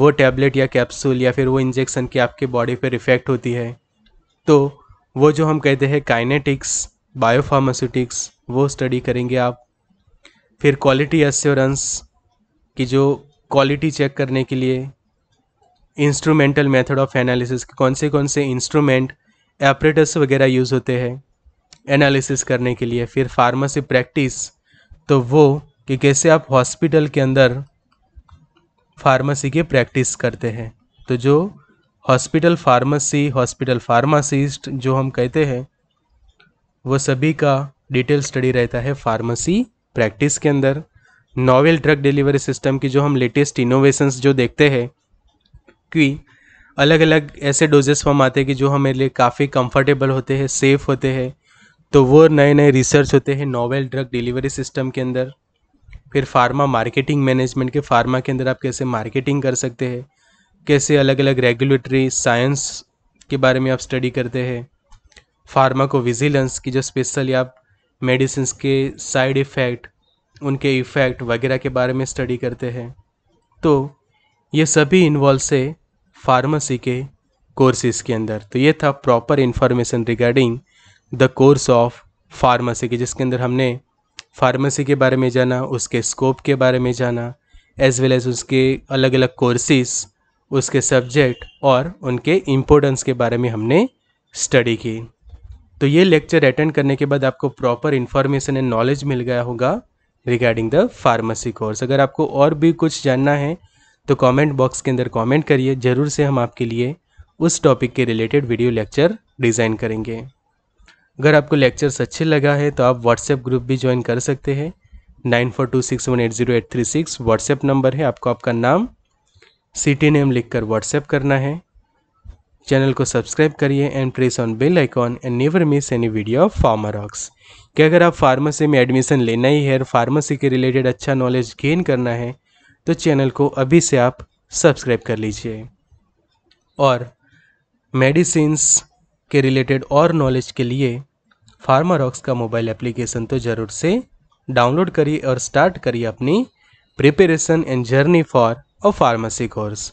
वो टैबलेट या कैप्सूल या फिर वो इंजेक्शन की आपके बॉडी पर इफ़ेक्ट होती है तो वो जो हम कहते हैं काइनेटिक्स बायोफार्मास्यूटिक्स वो स्टडी करेंगे आप फिर क्वालिटी एश्योरेंस की जो क्वालिटी चेक करने के लिए इंस्ट्रूमेंटल मेथड ऑफ एनालिसिस कौन से कौन से इंस्ट्रूमेंट एपरेटस वगैरह यूज़ होते हैं एनालिसिस करने के लिए फिर फार्मेसी प्रैक्टिस तो वो कि कैसे आप हॉस्पिटल के अंदर फार्मेसी की प्रैक्टिस करते हैं तो जो हॉस्पिटल फार्मेसी हॉस्पिटल फार्मासिस्ट जो हम कहते हैं वो सभी का डिटेल स्टडी रहता है फार्मेसी प्रैक्टिस के अंदर नॉवेल ड्रग डिलीवरी सिस्टम की जो हम लेटेस्ट इनोवेशंस जो देखते हैं कि अलग अलग ऐसे डोजेस फॉर्म आते हैं कि जो हमारे लिए काफ़ी कंफर्टेबल होते हैं सेफ़ होते हैं तो वो नए नए रिसर्च होते हैं नोवेल ड्रग डिलीवरी सिस्टम के अंदर फिर फार्मा मार्केटिंग मैनेजमेंट के फार्मा के अंदर आप कैसे मार्केटिंग कर सकते हैं कैसे अलग अलग रेगुलेटरी साइंस के बारे में आप स्टडी करते हैं फार्मा को विजिलेंस की जो स्पेशली आप मेडिसिन के साइड इफ़ेक्ट उनके इफ़ेक्ट वगैरह के बारे में स्टडी करते हैं तो ये सभी इन्वॉल्व से फार्मेसी के कोर्सेज के अंदर तो ये था proper information regarding the course of pharmacy के जिसके अंदर हमने फार्मेसी के बारे में जाना उसके स्कोप के बारे में जाना एज वेल एज उसके अलग अलग कोर्सेस उसके सब्जेक्ट और उनके इम्पोर्टेंस के बारे में हमने स्टडी की तो ये लेक्चर अटेंड करने के बाद आपको प्रॉपर इन्फॉर्मेशन एंड नॉलेज मिल गया होगा रिगार्डिंग द फार्मेसी कोर्स अगर आपको और भी कुछ जानना है तो कमेंट बॉक्स के अंदर कमेंट करिए ज़रूर से हम आपके लिए उस टॉपिक के रिलेटेड वीडियो लेक्चर डिज़ाइन करेंगे अगर आपको लेक्चर्स अच्छे लगा है तो आप व्हाट्सएप ग्रुप भी ज्वाइन कर सकते हैं nine four two six one eight zero eight three six WhatsApp number है आपको आपका नाम सिटी नेम लिखकर व्हाट्सएप करना है चैनल को सब्सक्राइब करिए and press on bell icon and never miss any video of pharma rocks rocks कि अगर आप फार्मेसी में एडमिशन लेना ही है और फार्मेसी के रिलेटेड अच्छा नॉलेज गेन करना है तो चैनल को अभी से आप सब्सक्राइब कर लीजिए और मेडिसिंस के रिलेटेड और नॉलेज के लिए फार्मा का मोबाइल एप्लीकेशन तो ज़रूर से डाउनलोड करिए और स्टार्ट करिए अपनी preparation and journey for a pharmacy course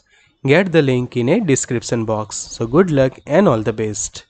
get the link in a description box so good luck and all the best